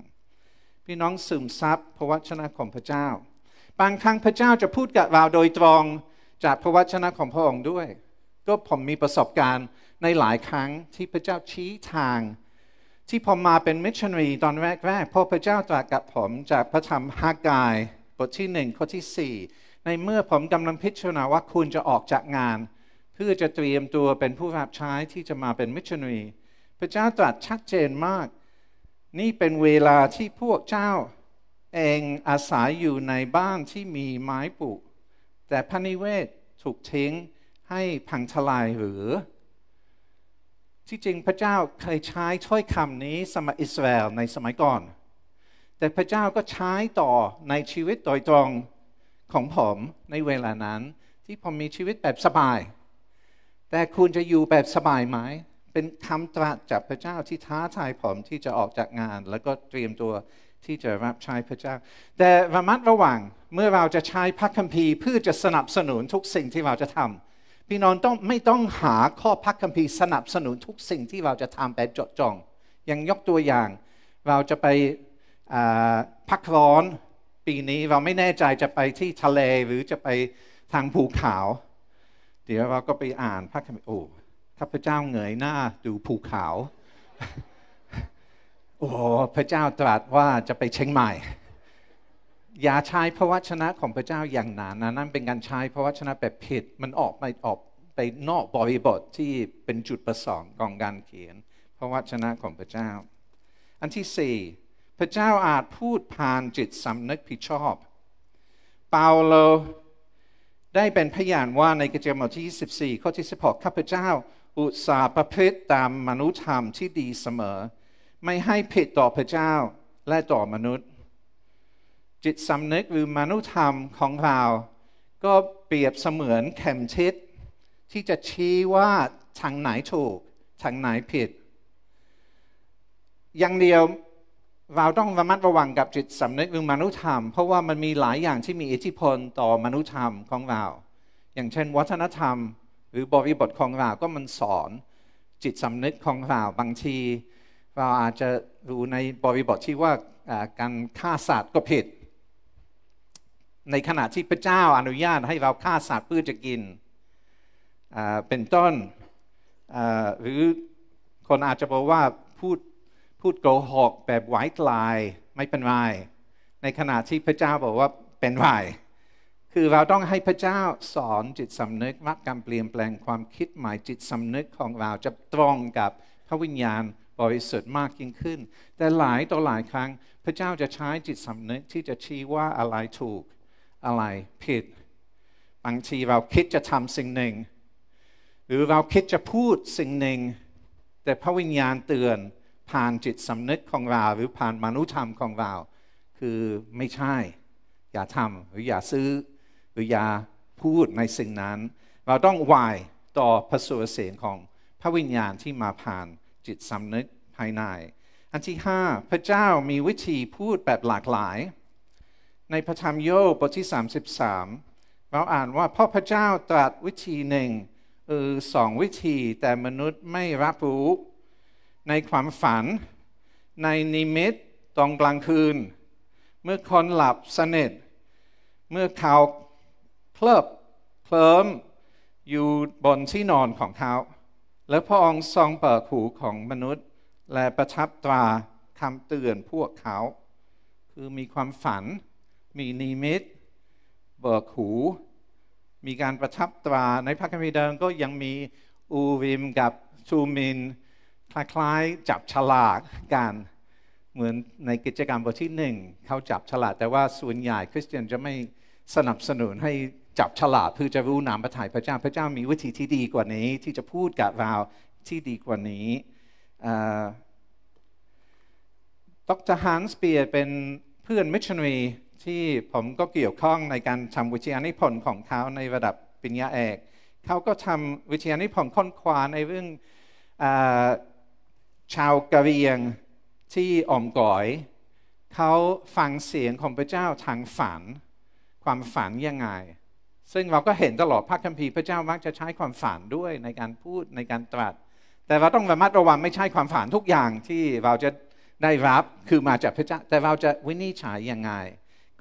A: พี่น้องซึมซับพระวจนะของพระเจ้า บางครั้งพระเจ้าจะพูดกับเราโดยตรงจากพระวจนะของพระองค์ด้วย ก็ผมมีประสบการณ์ในหลายครั้งที่พระเจ้าชี้ทาง ที่ผมมาเป็นมิชชันนารีตอนแรกๆ พอพระเจ้าตรัสกับผมจากพระธรรมฮากาย บทที่หนึ่งข้อที่สี่ในเมื่อผมกำลังพิจารณาว่าคุณจะออกจากงาน เพื่อจะเตรียมตัวเป็นผู้รับใช้ที่จะมาเป็นมิชชันนารีพระเจ้าตรัสชัดเจนมาก นี่เป็นเวลาที่พวกเจ้าเองอาศัยอยู่ในบ้านที่มีไม้ปุูแต่พระนิเวศถูกทิ้งให้พังทลายหรือที่จริงพระเจ้าเคยใช้ถ้อยคำนี้สมัยอิสราเอลในสมัยก่อน แต่พระเจ้าก็ใช้ต่อในชีวิตโดยตรงของผม ในเวลานั้นที่ผมมีชีวิตแบบสบาย แต่คุณจะอยู่แบบสบายไหมเป็นคำตรัสจากพระเจ้าที่ท้าทายผม ที่จะออกจากงาน แล้วก็เตรียมตัวที่จะรับใช้พระเจ้า แต่ระมัดระวังเมื่อเราจะใช้พระคัมภีร์เพื่อจะสนับสนุนทุกสิ่งที่เราจะทำพี่น้องต้องไม่ต้องหาข้อพักคัมภีร์สนับสนุนทุกสิ่งที่เราจะทำแบบจดจจงอย่างยกตัวอย่างเราจะไปพักร้อนปีนี้เราไม่แน่ใจจะไปที่ทะเลหรือจะไปทางภูเขาเดี๋ยว เราก็ไปอ่านพระคัมภีร์โอ้ข้าพเจ้าเหงยหน้าดูภูเขาโอ้ พระเจ้าตรัสว่าจะไปเชียงใหม่อย่าใช้พระวจนะของพระเจ้าอย่างหนานะนั่นเป็นการใช้พระวจนะแบบผิดมันออกไปออกไปนอกบริบทที่เป็นจุดประสงค์ของการเขียนพระวจนะของพระเจ้า อันที่สี่พระเจ้าอาจพูดผ่านจิตสำนึกผิดชอบเปาโลได้เป็นพยานว่าในกิจกรรมที่ 24 ข้อที่16ข้าพเจ้าอุตสาหประพฤติตามมนุษยธรรมที่ดีเสมอ ไม่ให้ผิดต่อพระเจ้าและต่อมนุษย์จิตสำนึก หรือมนุษยธรรมของเรา ก็เปรียบเสมือนเข็มทิศที่จะชี้ว่าทางไหนถูกทางไหนผิด อย่างเดียวเราต้องระมัดระวังกับจิตสำนึกหรือมนุษยธรรม เพราะว่ามันมีหลายอย่างที่มีอิทธิพลต่อมนุษยธรรมของเรา อย่างเช่น วัฒนธรรม หรือบริบทของเรา ก็มันสอน จิตสำนึกของเราบางทีเราอาจจะรู้ในบริบท ที่ว่าการฆ่าสัตว์ก็ผิดในขณะที่พระเจ้าอนุญาตให้เราฆ่าสัตว์เพื่อจะกินเป็นต้นหรือคนอาจจะบอกว่าพูดพูดโกหกแบบไว้กลาย ไม่เป็นไรในขณะที่พระเจ้าบอกว่าเป็นไรคือเราต้องให้พระเจ้าสอนจิตสำนึกว่าการเปลี่ยนแปลงความคิดหมายจิตสำนึกของเราจะตรงกับพระวิญญาณบริสุทธิ์มากยิ่งขึ้น แต่หลายต่อหลายครั้งพระเจ้าจะใช้จิตสำนึกที่จะชี้ว่าอะไรถูกอะไรผิดบางทีเราคิดจะทำสิ่งหนึ่ง หรือเราคิดจะพูดสิ่งหนึ่ง แต่พระวิญญาณเตือนผ่านจิตสำนึกของเรา หรือผ่านมนุษยธรรมของเรา คือไม่ใช่อย่าทำหรืออย่าซื้อ หรืออย่าพูดในสิ่งนั้น เราต้องไหวต่อพระสุรเสียงของพระวิญญาณที่มาผ่านจิตสำนึกภายใน อันที่5พระเจ้ามีวิธีพูดแบบหลากหลายในพระธรรมโยบบทที่33เราอ่านว่าพ่อพระเจ้าตรัสวิธีหนึ่งเออสองวิธีแต่มนุษย์ไม่รับรู้ ในความฝัน ในนิมิตตอนกลางคืน เมื่อคนหลับสนิทเมื่อเขาเคลิบเคลิ้มอยู่บนที่นอนของเขา แล้วพระองค์ทรงเปิดหูของมนุษย์ และประทับตราคำเตือนพวกเขา คือมีความฝันมีนิมิตเบิกหู มีการประทับตรา ในพระคัมภีร์เดิมก็ยังมีอูริมกับชูมินคล้ายๆจับฉลากกันเหมือนในกิจกรรมบทที่หนึ่งเขาจับฉลาก แต่ว่าส่วนใหญ่คริสเตียนจะไม่สนับสนุนให้จับฉลากเพื่อจะรู้นามพระทัยพระเจ้าพระเจ้ามีวิธีที่ดีกว่านี้ ที่จะพูดกับเราที่ดีกว่านี้ดรฮันส์เปียร์เป็นเพื่อนมิชชันนีที่ผมก็เกี่ยวข้องในการทำวิทยานิพนธ์ของเขาในระดับปริญญาเอก เขาก็ทำวิทยานิพนธ์ค้นคว้าในเรื่องอชาวกะเรียงที่อมก๋อย เขาฟังเสียงของพระเจ้าทางฝัน ความฝันยังไง ซึ่งเราก็เห็นตลอดพระคัมภีร์พระเจ้ามักจะใช้ความฝันด้วยในการพูดในการตรัส แต่เราต้องระมัดระวังไม่ใช่ความฝันทุกอย่างที่เราจะได้รับ คือมาจากพระเจ้า แต่เราจะวินิจฉัยยังไง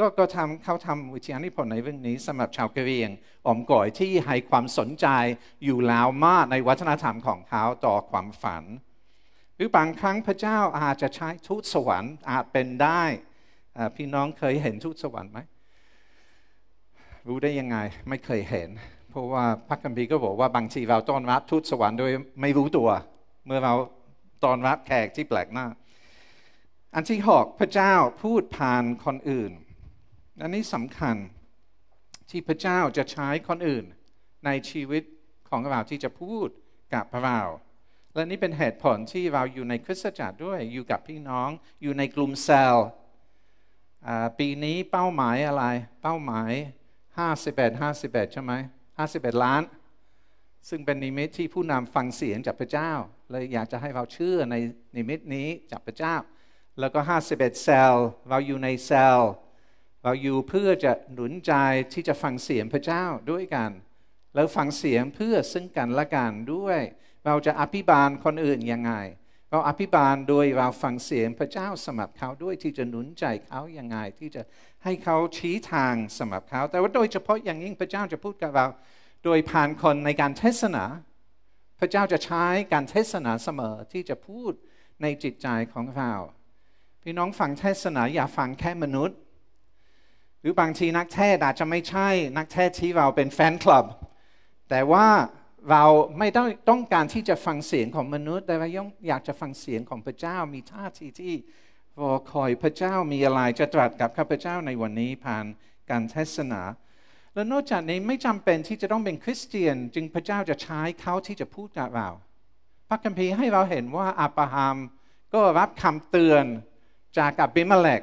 A: ก็ก็ทำเขาทำวิทยานิพนธ์ในเรื่องนี้สำหรับชาวกะเหรี่ยงออมก่อยที่ให้ความสนใจอยู่แล้วมากในวัฒนธรรมของเขาต่อความฝัน หรือบางครั้งพระเจ้าอาจจะใช้ทูตสวรรค์อาจเป็นได้พี่น้องเคยเห็นทูตสวรรค์ไหมรู้ได้ยังไงไม่เคยเห็น เพราะว่าพระคัมภีร์ก็บอกว่าบางทีเราต้อนรับทูตสวรรค์โดยไม่รู้ตัว เมื่อเราต้อนรับแขกที่แปลกหน้าอันที่หกพระเจ้าพูดผ่านคนอื่นอันนี้สำคัญที่พระเจ้าจะใช้คนอื่น ในชีวิตของเราที่จะพูดกับเราและนี่เป็นเหตุผลที่เราอยู่ในคริสตจักรด้วยอยู่กับพี่น้องอยู่ในกลุ่มเซลล์ปีนี้เป้าหมายอะไรเป้าหมาย51 51ใช่ไหม51ล้าน ซึ่งเป็นนิมิตที่ผู้นำฟังเสียงจากพระเจ้าเลยอยากจะให้เราเชื่อในนิมิตนี้จากพระเจ้า แล้วก็ 51 เซลล์เราอยู่ในเซลล์เราอยู่เพื่อจะหนุนใจที่จะฟังเสียงพระเจ้าด้วยกันเราฟังเสียงเพื่อซึ่งกันและกันด้วย เราจะอภิบาลคนอื่นยังไง เราอภิบาลโดยเราฟังเสียงพระเจ้าสมับเขาด้วยที่จะหนุนใจเขายังไง ที่จะให้เขาชี้ทางสมับเขา แต่ว่าโดยเฉพาะอย่างยิ่งพระเจ้าจะพูดกับเราโดยผ่านคนในการเทศนา พระเจ้าจะใช้การเทศนาเสมอที่จะพูดในจิตใจของเรา พี่น้องฟังเทศนาอย่าฟังแค่มนุษย์หรือบางทีนักเทศอาจจะไม่ใช่ นักเทศที่เราเป็นแฟนคลับแต่ว่าเราไม่ต้องต้องการที่จะฟังเสียงของมนุษย์ แต่เราอยากจะฟังเสียงของพระเจ้ามีท่าทีที่รอคอยพระเจ้ามีอะไรจะตรัสกับข้าพเจ้าในวันนี้ผ่านการเทศนา และนอกจากนี้ไม่จำเป็นที่จะต้องเป็นคริสเตียนจึงพระเจ้าจะใช้เขาที่จะพูดกับเราพระคัมภีร์ให้เราเห็นว่าอับราฮัมก็รับคำเตือนจากกับบิมเลก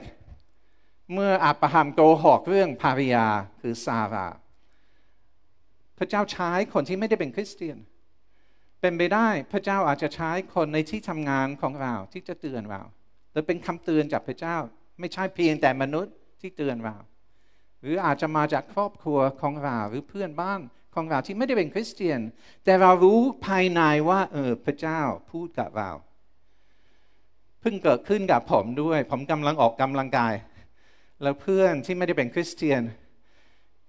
A: เมื่ออับราฮัมโกหกเรื่องภรรยาคือซาราพระเจ้าใช้คนที่ไม่ได้เป็นคริสเตียน เป็นไปได้พระเจ้าอาจจะใช้คนในที่ทำงานของเรา ที่จะเตือนเราหรือเป็นคำเตือนจากพระเจ้าไม่ใช่เพียงแต่มนุษย์ที่เตือนเราหรืออาจจะมาจากครอบครัวของเราหรือเพื่อนบ้านของเราที่ไม่ได้เป็นคริสเตียน แต่เรารู้ภายในว่าเออพระเจ้าพูดกับเราเพิ่งเกิดขึ้นกับผมด้วยผมกำลังออกกำลังกายแล้วเพื่อนที่ไม่ได้เป็นคริสเตียน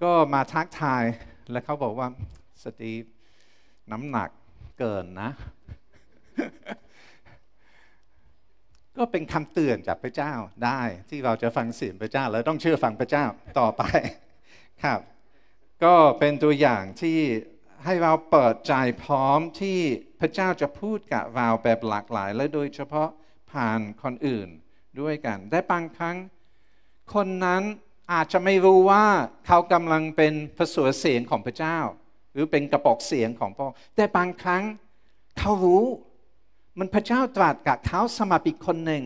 A: ก็มาทักทายแล้วเขาบอกว่าสตีฟน้ำหนักเกินนะ ก็เป็นคำเตือนจากพระเจ้าได้ที่เราจะฟังเสียงพระเจ้า แล้วต้องเชื่อฟังพระเจ้าต่อไปครับ ก็เป็นตัวอย่างที่ให้เราเปิดใจพร้อมที่พระเจ้าจะพูดกับเราแบบหลากหลาย และโดยเฉพาะผ่านคนอื่นด้วยกันได้บางครั้งคนนั้นอาจจะไม่รู้ว่าเขากำลังเป็นพระสวเสียงของพระเจ้า หรือเป็นกระบอกเสียงของพระองค์แต่บางครั้งเขารู้ มันพระเจ้าตรัสกับเท้าสมาปิกคนหนึ่ง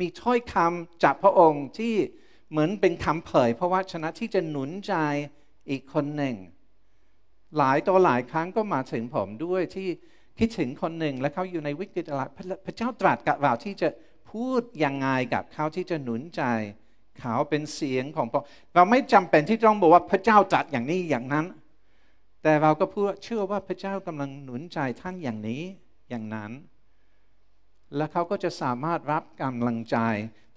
A: มีถ้อยคำจากพระองค์ที่เหมือนเป็นคำเผย เพราะว่าชนะที่จะหนุนใจอีกคนหนึ่ง หลายต่อหลายครั้งก็มาถึงผมด้วยที่คิดถึงคนหนึ่งและเขาอยู่ในวิกฤตอะไรพระเจ้าตรัสกับเราที่จะพูดยังไงกับเขาที่จะหนุนใจขาวเป็นเสียงของพระเราไม่จำเป็นที่ต้องบอกว่าพระเจ้าจัดอย่างนี้อย่างนั้น แต่เราก็เพื่อเชื่อว่าพระเจ้ากำลังหนุนใจท่านอย่างนี้อย่างนั้น และเขาก็จะสามารถรับกำลังใจ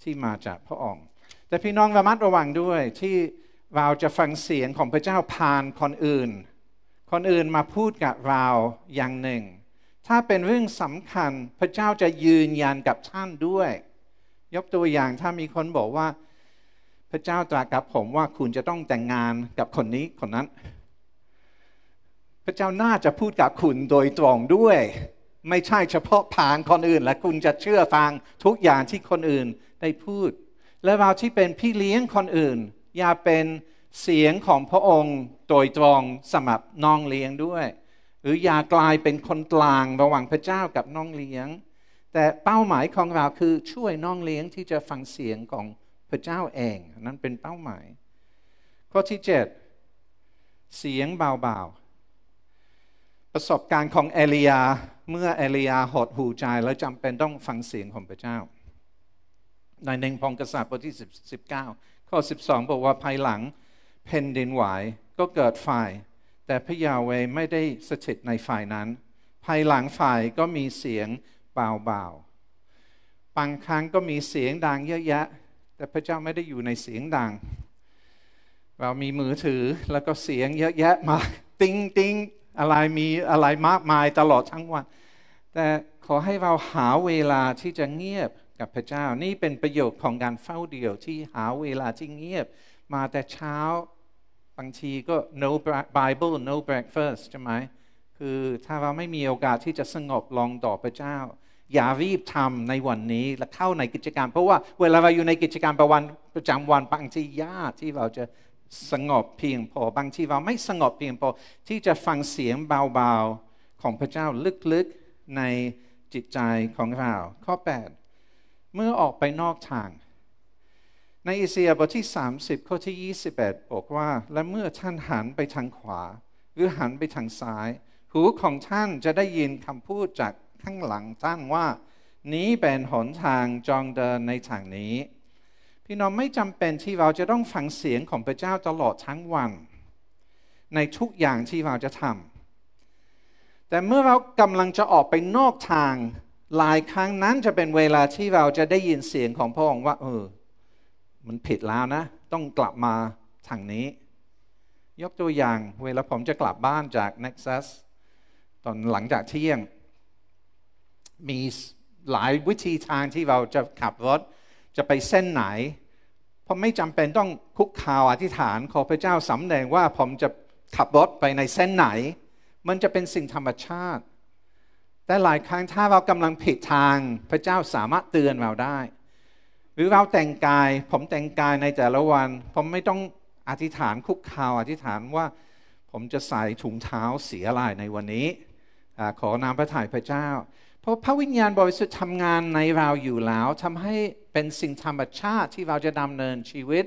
A: ที่มาจากพระองค์แต่พี่น้องระมัดระวังด้วยที่เราจะฟังเสียงของพระเจ้าผ่านคนอื่น คนอื่นมาพูดกับเราอย่างหนึ่ง ถ้าเป็นเรื่องสำคัญพระเจ้าจะยืนยันกับท่านด้วย ยกตัวอย่างถ้ามีคนบอกว่าระเจ้าตรัสกับผมว่าคุณจะต้องแต่งงานกับคนนี้คนนั้น พระเจ้าน่าจะพูดกับคุณโดยตรงด้วย ไม่ใช่เฉพาะผ่านคนอื่นและคุณจะเชื่อฟังทุกอย่างที่คนอื่นได้พูด และเราที่เป็นพี่เลี้ยงคนอื่น อย่าเป็นเสียงของพระองค์โดยตรงสำหรับน้องเลี้ยงด้วย หรืออย่ากลายเป็นคนกลางระหว่างพระเจ้ากับน้องเลี้ยง แต่เป้าหมายของเราคือช่วยน้องเลี้ยงที่จะฟังเสียงของพระเจ้าเองนั้นเป็นเป้าหมาย ข้อที่ 7 เสียงเบาๆ ประสบการณ์ของเอลียา เมื่อเอลียาหดหูใจแล้วจำเป็นต้องฟังเสียงของพระเจ้า ในหนึ่งพงกษัตริย์บทที่ 19ข้อ 12 บอกว่าภายหลังเพนดินไหวก็เกิดไฟ แต่พระยาเวไม่ได้สถิตในฝ่ายนั้นภายหลังฝ่ายก็มีเสียงเบาๆ บางครั้งก็มีเสียงดังเยอะแยะแต่พระเจ้าไม่ได้อยู่ในเสียงดัง เรามีมือถือแล้วก็เสียงเยอะแยะมาติ้งติ้งอะไรมีอะไรมากมายตลอดทั้งวัน แต่ขอให้เราหาเวลาที่จะเงียบกับพระเจ้านี่เป็นประโยชน์ของการเฝ้าเดี่ยวที่หาเวลาที่เงียบ มาแต่เช้า บางทีก็ no Bible no breakfast ใช่ไหมคือถ้าเราไม่มีโอกาสที่จะสงบลองต่อพระเจ้าอย่ารีบทำในวันนี้และเข้าในกิจกรรมเพราะว่าเวลาเราอยู่ในกิจกรรมประวัน ประจำวันบางทียากที่เราจะสงบเพียงพอ บางทีเราไม่สงบเพียงพอที่จะฟังเสียงเบาๆของพระเจ้าลึกๆในจิตใจของเรา ข้อ 8 เมื่อออกไปนอกทาง ในอิสยาบทที่30ข้อที่21บอกว่าและเมื่อท่านหันไปทางขวา หรือหันไปทางซ้าย หูของท่านจะได้ยินคำพูดจากข้างหลังตั้งว่า นี้เป็นหนทางจองเดินในทางนี้ พี่น้องไม่จำเป็นที่เราจะต้องฟังเสียงของพระเจ้าตลอดทั้งวัน ในทุกอย่างที่เราจะทำแต่เมื่อเรากำลังจะออกไปนอกทาง หลายครั้งนั้นจะเป็นเวลาที่เราจะได้ยินเสียงของพระองค์ว่าเออ มันผิดแล้วนะ ต้องกลับมาทางนี้ ยกตัวอย่าง เวลาผมจะกลับบ้านจาก Nexus ตอนหลังจากเที่ยงมีหลายวิธีทางที่เราจะขับรถจะไปเส้นไหนผมไม่จำเป็นต้องคุกข่าวอธิษฐานขอพระเจ้าสำแดงว่าผมจะขับรถไปในเส้นไหน มันจะเป็นสิ่งธรรมชาติ แต่หลายครั้งถ้าเรากำลังผิดทางพระเจ้าสามารถเตือนเราได้ หรือเราแต่งกาย ผมแต่งกายในแต่ละวัน ผมไม่ต้องอธิษฐานคุกข่าวอธิษฐานว่า ผมจะใส่ถุงเท้าสีอะไรในวันนี้อขอนามพระทัยพระเจ้าพราะพระวิญญาณบริสุทธิ์ทำงานในเราอยู่แล้วทำให้เป็นสิ่งธรรมชาติ ที่เราจะดำเนินชีวิต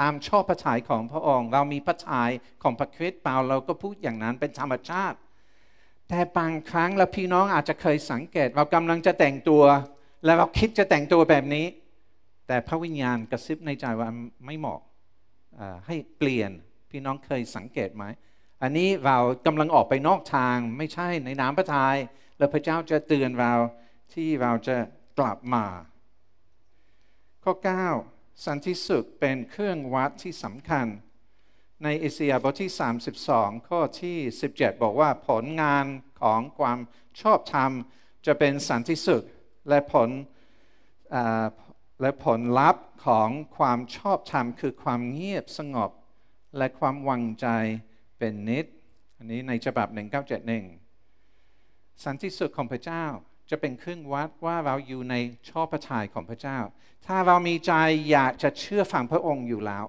A: ตามชอบพระทัยของพระองค์เรามีพระทัยของพระคริสต์เปล่าเราก็พูดอย่างนั้นเป็นธรรมชาติ แต่บางครั้งแล้วพี่น้องอาจจะเคยสังเกตเรากำลังจะแต่งตัวแล้วเราคิดจะแต่งตัวแบบนี้ แต่พระวิญญาณกระซิบในใจว่าไม่เหมาะให้เปลี่ยนพี่น้องเคยสังเกตไหมอันนี้เรากำลังออกไปนอกทางไม่ใช่ในน้ำพระทยัยแล้วพระเจ้าจะเตือนเราที่เราจะกลับมา ข้อ 9 สันติสุขเป็นเครื่องวัดที่สำคัญ ในอิสยาบทที่ 32 ข้อที่ 17 บอกว่า ผลงานของความชอบธรรม จะเป็นสันติสุขและผลและผลลัพธ์ของความชอบธรรม คือความเงียบสงบ และความวังใจเป็นนิดอันนี้ในฉบับ1971สันติสุขของพระเจ้าจะเป็นเครื่องวัดว่าเราอยู่ในชอบพระทัยของพระเจ้า ถ้าเรามีใจอยากจะเชื่อฟังพระองค์อยู่แล้ว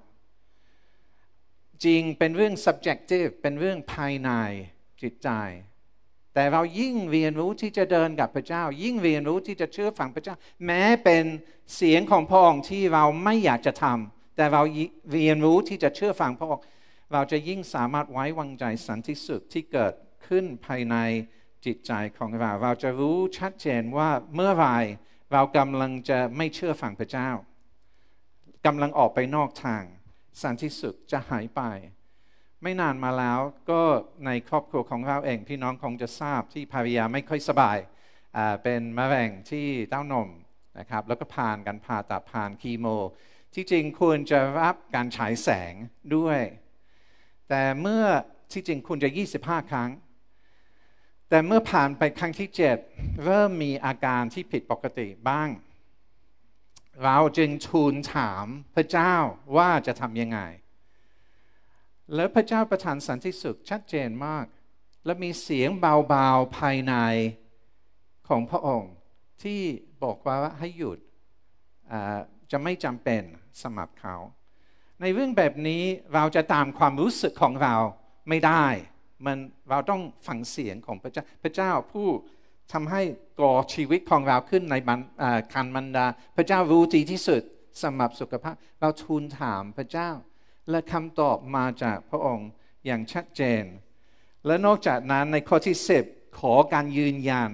A: จริงเป็นเรื่อง subjective เป็นเรื่องภายในจิตใจ แต่เรายิ่งเรียนรู้ที่จะเดินกับพระเจ้า ยิ่งเรียนรู้ที่จะเชื่อฟังพระเจ้า แม้เป็นเสียงของพระองค์ที่เราไม่อยากจะทำ แต่เราเรียนรู้ที่จะเชื่อฟังพระองค์ เราจะยิ่งสามารถไว้วางใจสันติสุขที่เกิดขึ้นภายในจิตใจของเราเราจะรู้ชัดเจนว่าเมื่อไรเรากำลังจะไม่เชื่อฝั่งพระเจ้ากำลังออกไปนอกทาง สันติสุขจะหายไป ไม่นานมาแล้วก็ในครอบครัวของเราเองพี่น้องคงจะทราบที่ภรรยาไม่ค่อยสบายเป็นมะเร็งที่เต้านมนะครับแล้วก็ผ่านกันผ่าตัดผ่านคีโม ที่จริงควรจะรับการฉายแสงด้วย แต่เมื่อที่จริงควรจะ 25 ครั้งแต่เมื่อผ่านไปครั้งที่7เริ่มมีอาการที่ผิดปกติบ้าง เราจึงทูลถามพระเจ้าว่าจะทำยังไง แล้วพระเจ้าประทานสันติสุขชัดเจนมาก และมีเสียงเบาๆภายในของพระองค์ที่บอกว่าให้หยุดจะไม่จำเป็นสมับเขา ในเรื่องแบบนี้เราจะตามความรู้สึกของเราไม่ได้มันเราต้องฟังเสียงของพระเจ้าพระเจ้าผู้ทำให้ก่อชีวิตของเราขึ้นในคันมันดา พระเจ้ารู้ดีที่สุดสำหรับสุขภาพ เราทูลถามพระเจ้า และคำตอบมาจากพระองค์อย่างชัดเจน และนอกจากนั้นในข้อที่สิบขอการยืนยัน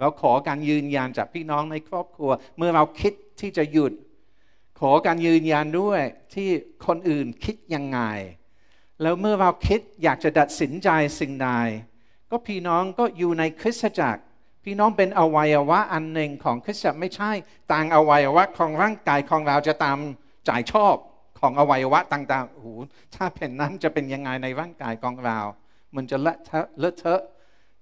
A: เราขอการยืนยันจากพี่น้องในครอบครัว เมื่อเราคิดที่จะหยุด ขอการยืนยันด้วยที่คนอื่นคิดยังไงแล้วเมื่อเราคิดอยากจะดัดสินใจสิ่งใด ก็พี่น้องก็อยู่ในคริสตจักร พี่น้องเป็น อวัยวะอันหนึ่งของคริสตจักรไม่ใช่ต่างอวัยวะของร่างกายของเราจะตามจ่ายชอบของอวัยวะต่างๆโอ้โหถ้าเป็นนั้นจะเป็นยังไงในร่างกายของเรา มันจะเลอะเทอะ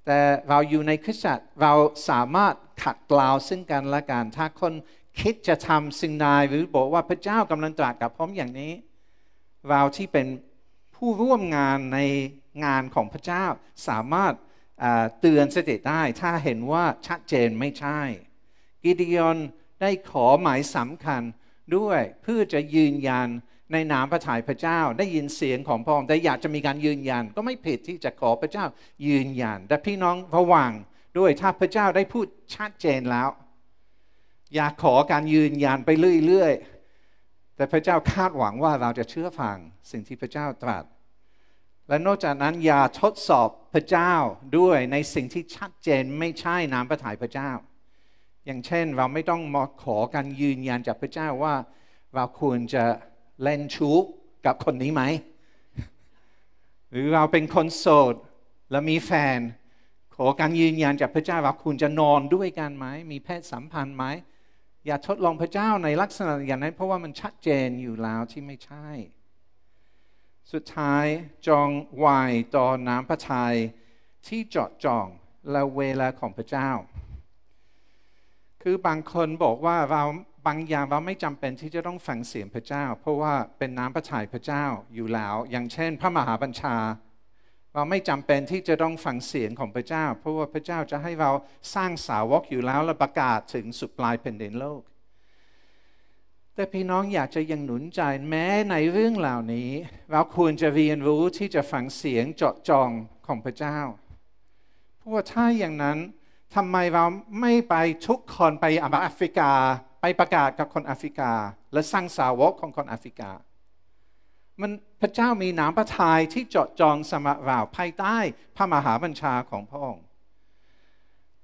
A: แต่เราอยู่ในคริสตจักรเราสามารถขัดเกลาซึ่งกันและกันถ้าคนคิดจะทำสิ่งใดหรือบอกว่าพระเจ้ากำลังตรัสกับผมอย่างนี้เราที่เป็นผู้ร่วมงานในงานของพระเจ้าสามารถเตือนสติได้ ถ้าเห็นว่า ชัดเจนไม่ใช่ กิดิยอนได้ขอหมายสำคัญด้วยเพื่อจะยืนยันในนามพระทัยพระเจ้าได้ยินเสียงของพระองค์แต่อยากจะมีการยืนยัน ก็ไม่ผิดที่จะขอพระเจ้ายืนยันแต่พี่น้องระวังด้วยถ้าพระเจ้าได้พูด ชัดเจนแล้ว อยากขอการยืนยันไปเรื่อยๆ แต่พระเจ้าคาดหวังว่าเราจะเชื่อฟังสิ่งที่พระเจ้าตรัสและนอกจากนั้นอย่าทดสอบพระเจ้าด้วยในสิ่งที่ชัดเจนไม่ใช่น้ำพระทัยพระเจ้า อย่างเช่นเราไม่ต้องมาขอการยืนยันจากพระเจ้าว่าเราควรจะเล่นชู้กับคนนี้ไหม หรือเราเป็นคนโสดและมีแฟน ขอการยืนยันจากพระเจ้าว่าคุณจะนอนด้วยกันไหม มีเพศสัมพันธ์ไหม อย่าทดลองพระเจ้าในลักษณะอย่างนั้น เพราะว่ามันชัดเจนอยู่แล้วที่ไม่ใช่สุดท้ายจงวายต่อน้ำพระทัยที่จอดจองและเวลาของพระเจ้า คือบางคนบอกว่าเราบางอย่างเราไม่จำเป็นที่จะต้องฟังเสียงพระเจ้า เพราะว่าเป็นน้ำพระทัยพระเจ้าอยู่แล้ว อย่างเช่น พระมหาบัญชาเราไม่จำเป็นที่จะต้องฟังเสียงของพระเจ้า เพราะว่าพระเจ้าจะให้เราสร้างสาวกอยู่แล้วและประกาศถึงสุดปลายแผ่นดินโลกแต่พี่น้องอยากจะยังหนุนใจแม้ในเรื่องเหล่านี้ เราควรจะเรียนรู้ที่จะฟังเสียงเจาะจองของพระเจ้าเพราะว่าถ้าอย่างนั้นทำไมเราไม่ไปทุกคนไปอเแอฟริกาไปประกาศกับคนแอฟริกา และสร้างสาวกของคนแอฟริกา มันพระเจ้ามีน้ำพระทัยที่เจาะจองสมะราวภายใต้พระมหาบัญชาของพระองค์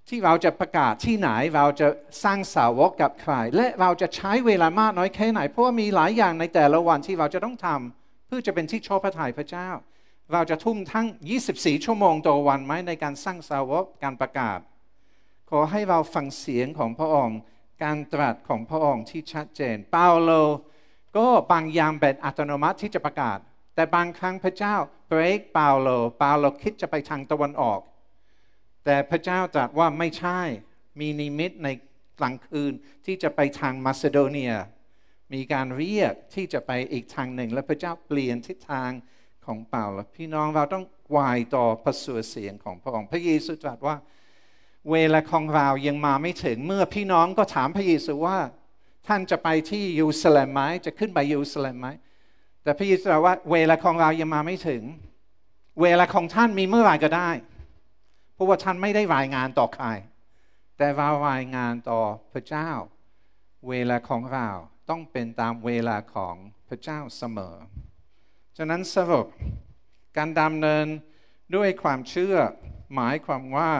A: ที่เราจะประกาศที่ไหนเราจะสร้างสาวกกับใคร และเราจะใช้เวลามากน้อยแค่ไหนเพราะว่ามีหลายอย่างในแต่ละวันที่เราจะต้องทำเพื่อจะเป็นที่ชอบพระทัยพระเจ้า เราจะทุ่มทั้ง 24 ชั่วโมงต่อวันไหมในการสร้างสาวกการประกาศ ขอให้เราฟังเสียงของพระองค์การตรัสของพระองค์ที่ชัดเจน เปาโล ก็บางยามเป็นอัตโนมัติที่จะประกาศแต่บางครั้งพระเจ้าเบรกเปาโลเปาโลคิดจะไปทางตะวันออกแต่พระเจ้าตรัสว่าไม่ใช่ มีนิมิตในกลางคืน ที่จะไปทางมาซิโดเนีย มีการเรียกที่จะไปอีกทางหนึ่ง และพระเจ้าเปลี่ยนทิศทางของเปา่า พี่น้องเราต้องวายต่อ พระสุรเสียงของพระองค์พระเยซูตรัสว่า เวลาของเรายังมาไม่ถึง เมื่อพี่น้องก็ถามพระเยซูว่า ท่านจะไปที่ยูสเลมไหมจะขึ้นไปยูสเลมไหมแต่พระเยซูตรัสว่าเวลาของเรายังมาไม่ถึง เวลาของท่านมีเมื่อไหร่ก็ได้เพราะว่า่านไม่ได้รายงานต่อใครแต่ว่ารายงานต่อพระเจ้า เวลาของเราต้องเป็นตามเวลาของพระเจ้าเสมอฉะนั้นสรุปการดำเนินด้วยความเชื่อหมายความว่า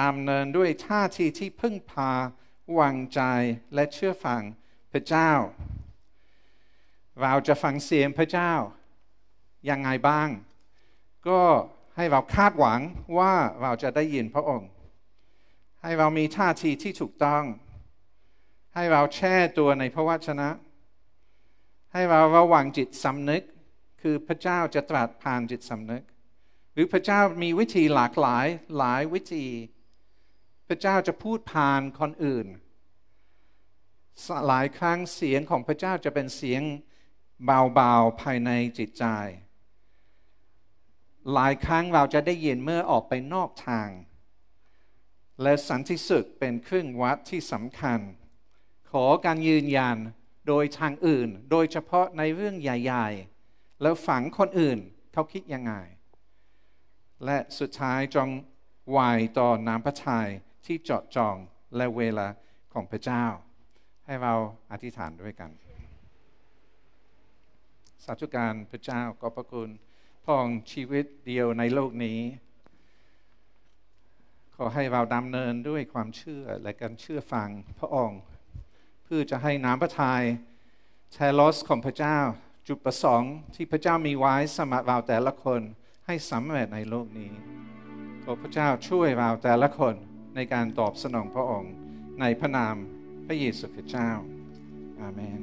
A: ดำเนินด้วยท่าทีที่พึ่งพาวางใจและเชื่อฟังพระเจ้าเราจะฟังเสียงพระเจ้ายังไงบ้าง ก็ให้เราคาดหวังว่าเราจะได้ยินพระองค์ ให้เรามีท่าทีที่ถูกต้อง ให้เราแช่ตัวในพระวจนะ ให้เราระวังจิตสำนึก คือพระเจ้าจะตรัสผ่านจิตสำนึก หรือพระเจ้ามีวิธีหลากหลายหลายวิธี พระเจ้าจะพูดผ่านคนอื่น หลายครั้งเสียงของพระเจ้าจะเป็นเสียงเบาๆ ภายในจิตใจหลายครั้งเราจะได้ยินเมื่อออกไปนอกทาง และสันติสุขเป็นเครื่องวัดที่สำคัญ ขอการยืนยันโดยทางอื่น โดยเฉพาะในเรื่องใหญ่ๆ แล้วฝังคนอื่นเขาคิดยังไง และสุดท้ายจงวายต่อน้ำพระทัยที่เจาะจองและเวลาของพระเจ้า ให้เราอธิษฐานด้วยกัน สาธุการพระเจ้า ขอบพระคุณพองชีวิตเดียวในโลกนี้ ขอให้เราดำเนินด้วยความเชื่อและการเชื่อฟังพระองค์ เพื่อจะให้น้ำพระทยัยชายลอสของพระเจ้าจุดประสงค์ที่พระเจ้ามีไว้สมหรับเราแต่ละคนให้สำเร็จในโลกนี้ ขอพระเจ้าช่วยเราแต่ละคนในการตอบสนองพระองค์ในพระนามพระเยซูคริสต์เจ้า อาเมน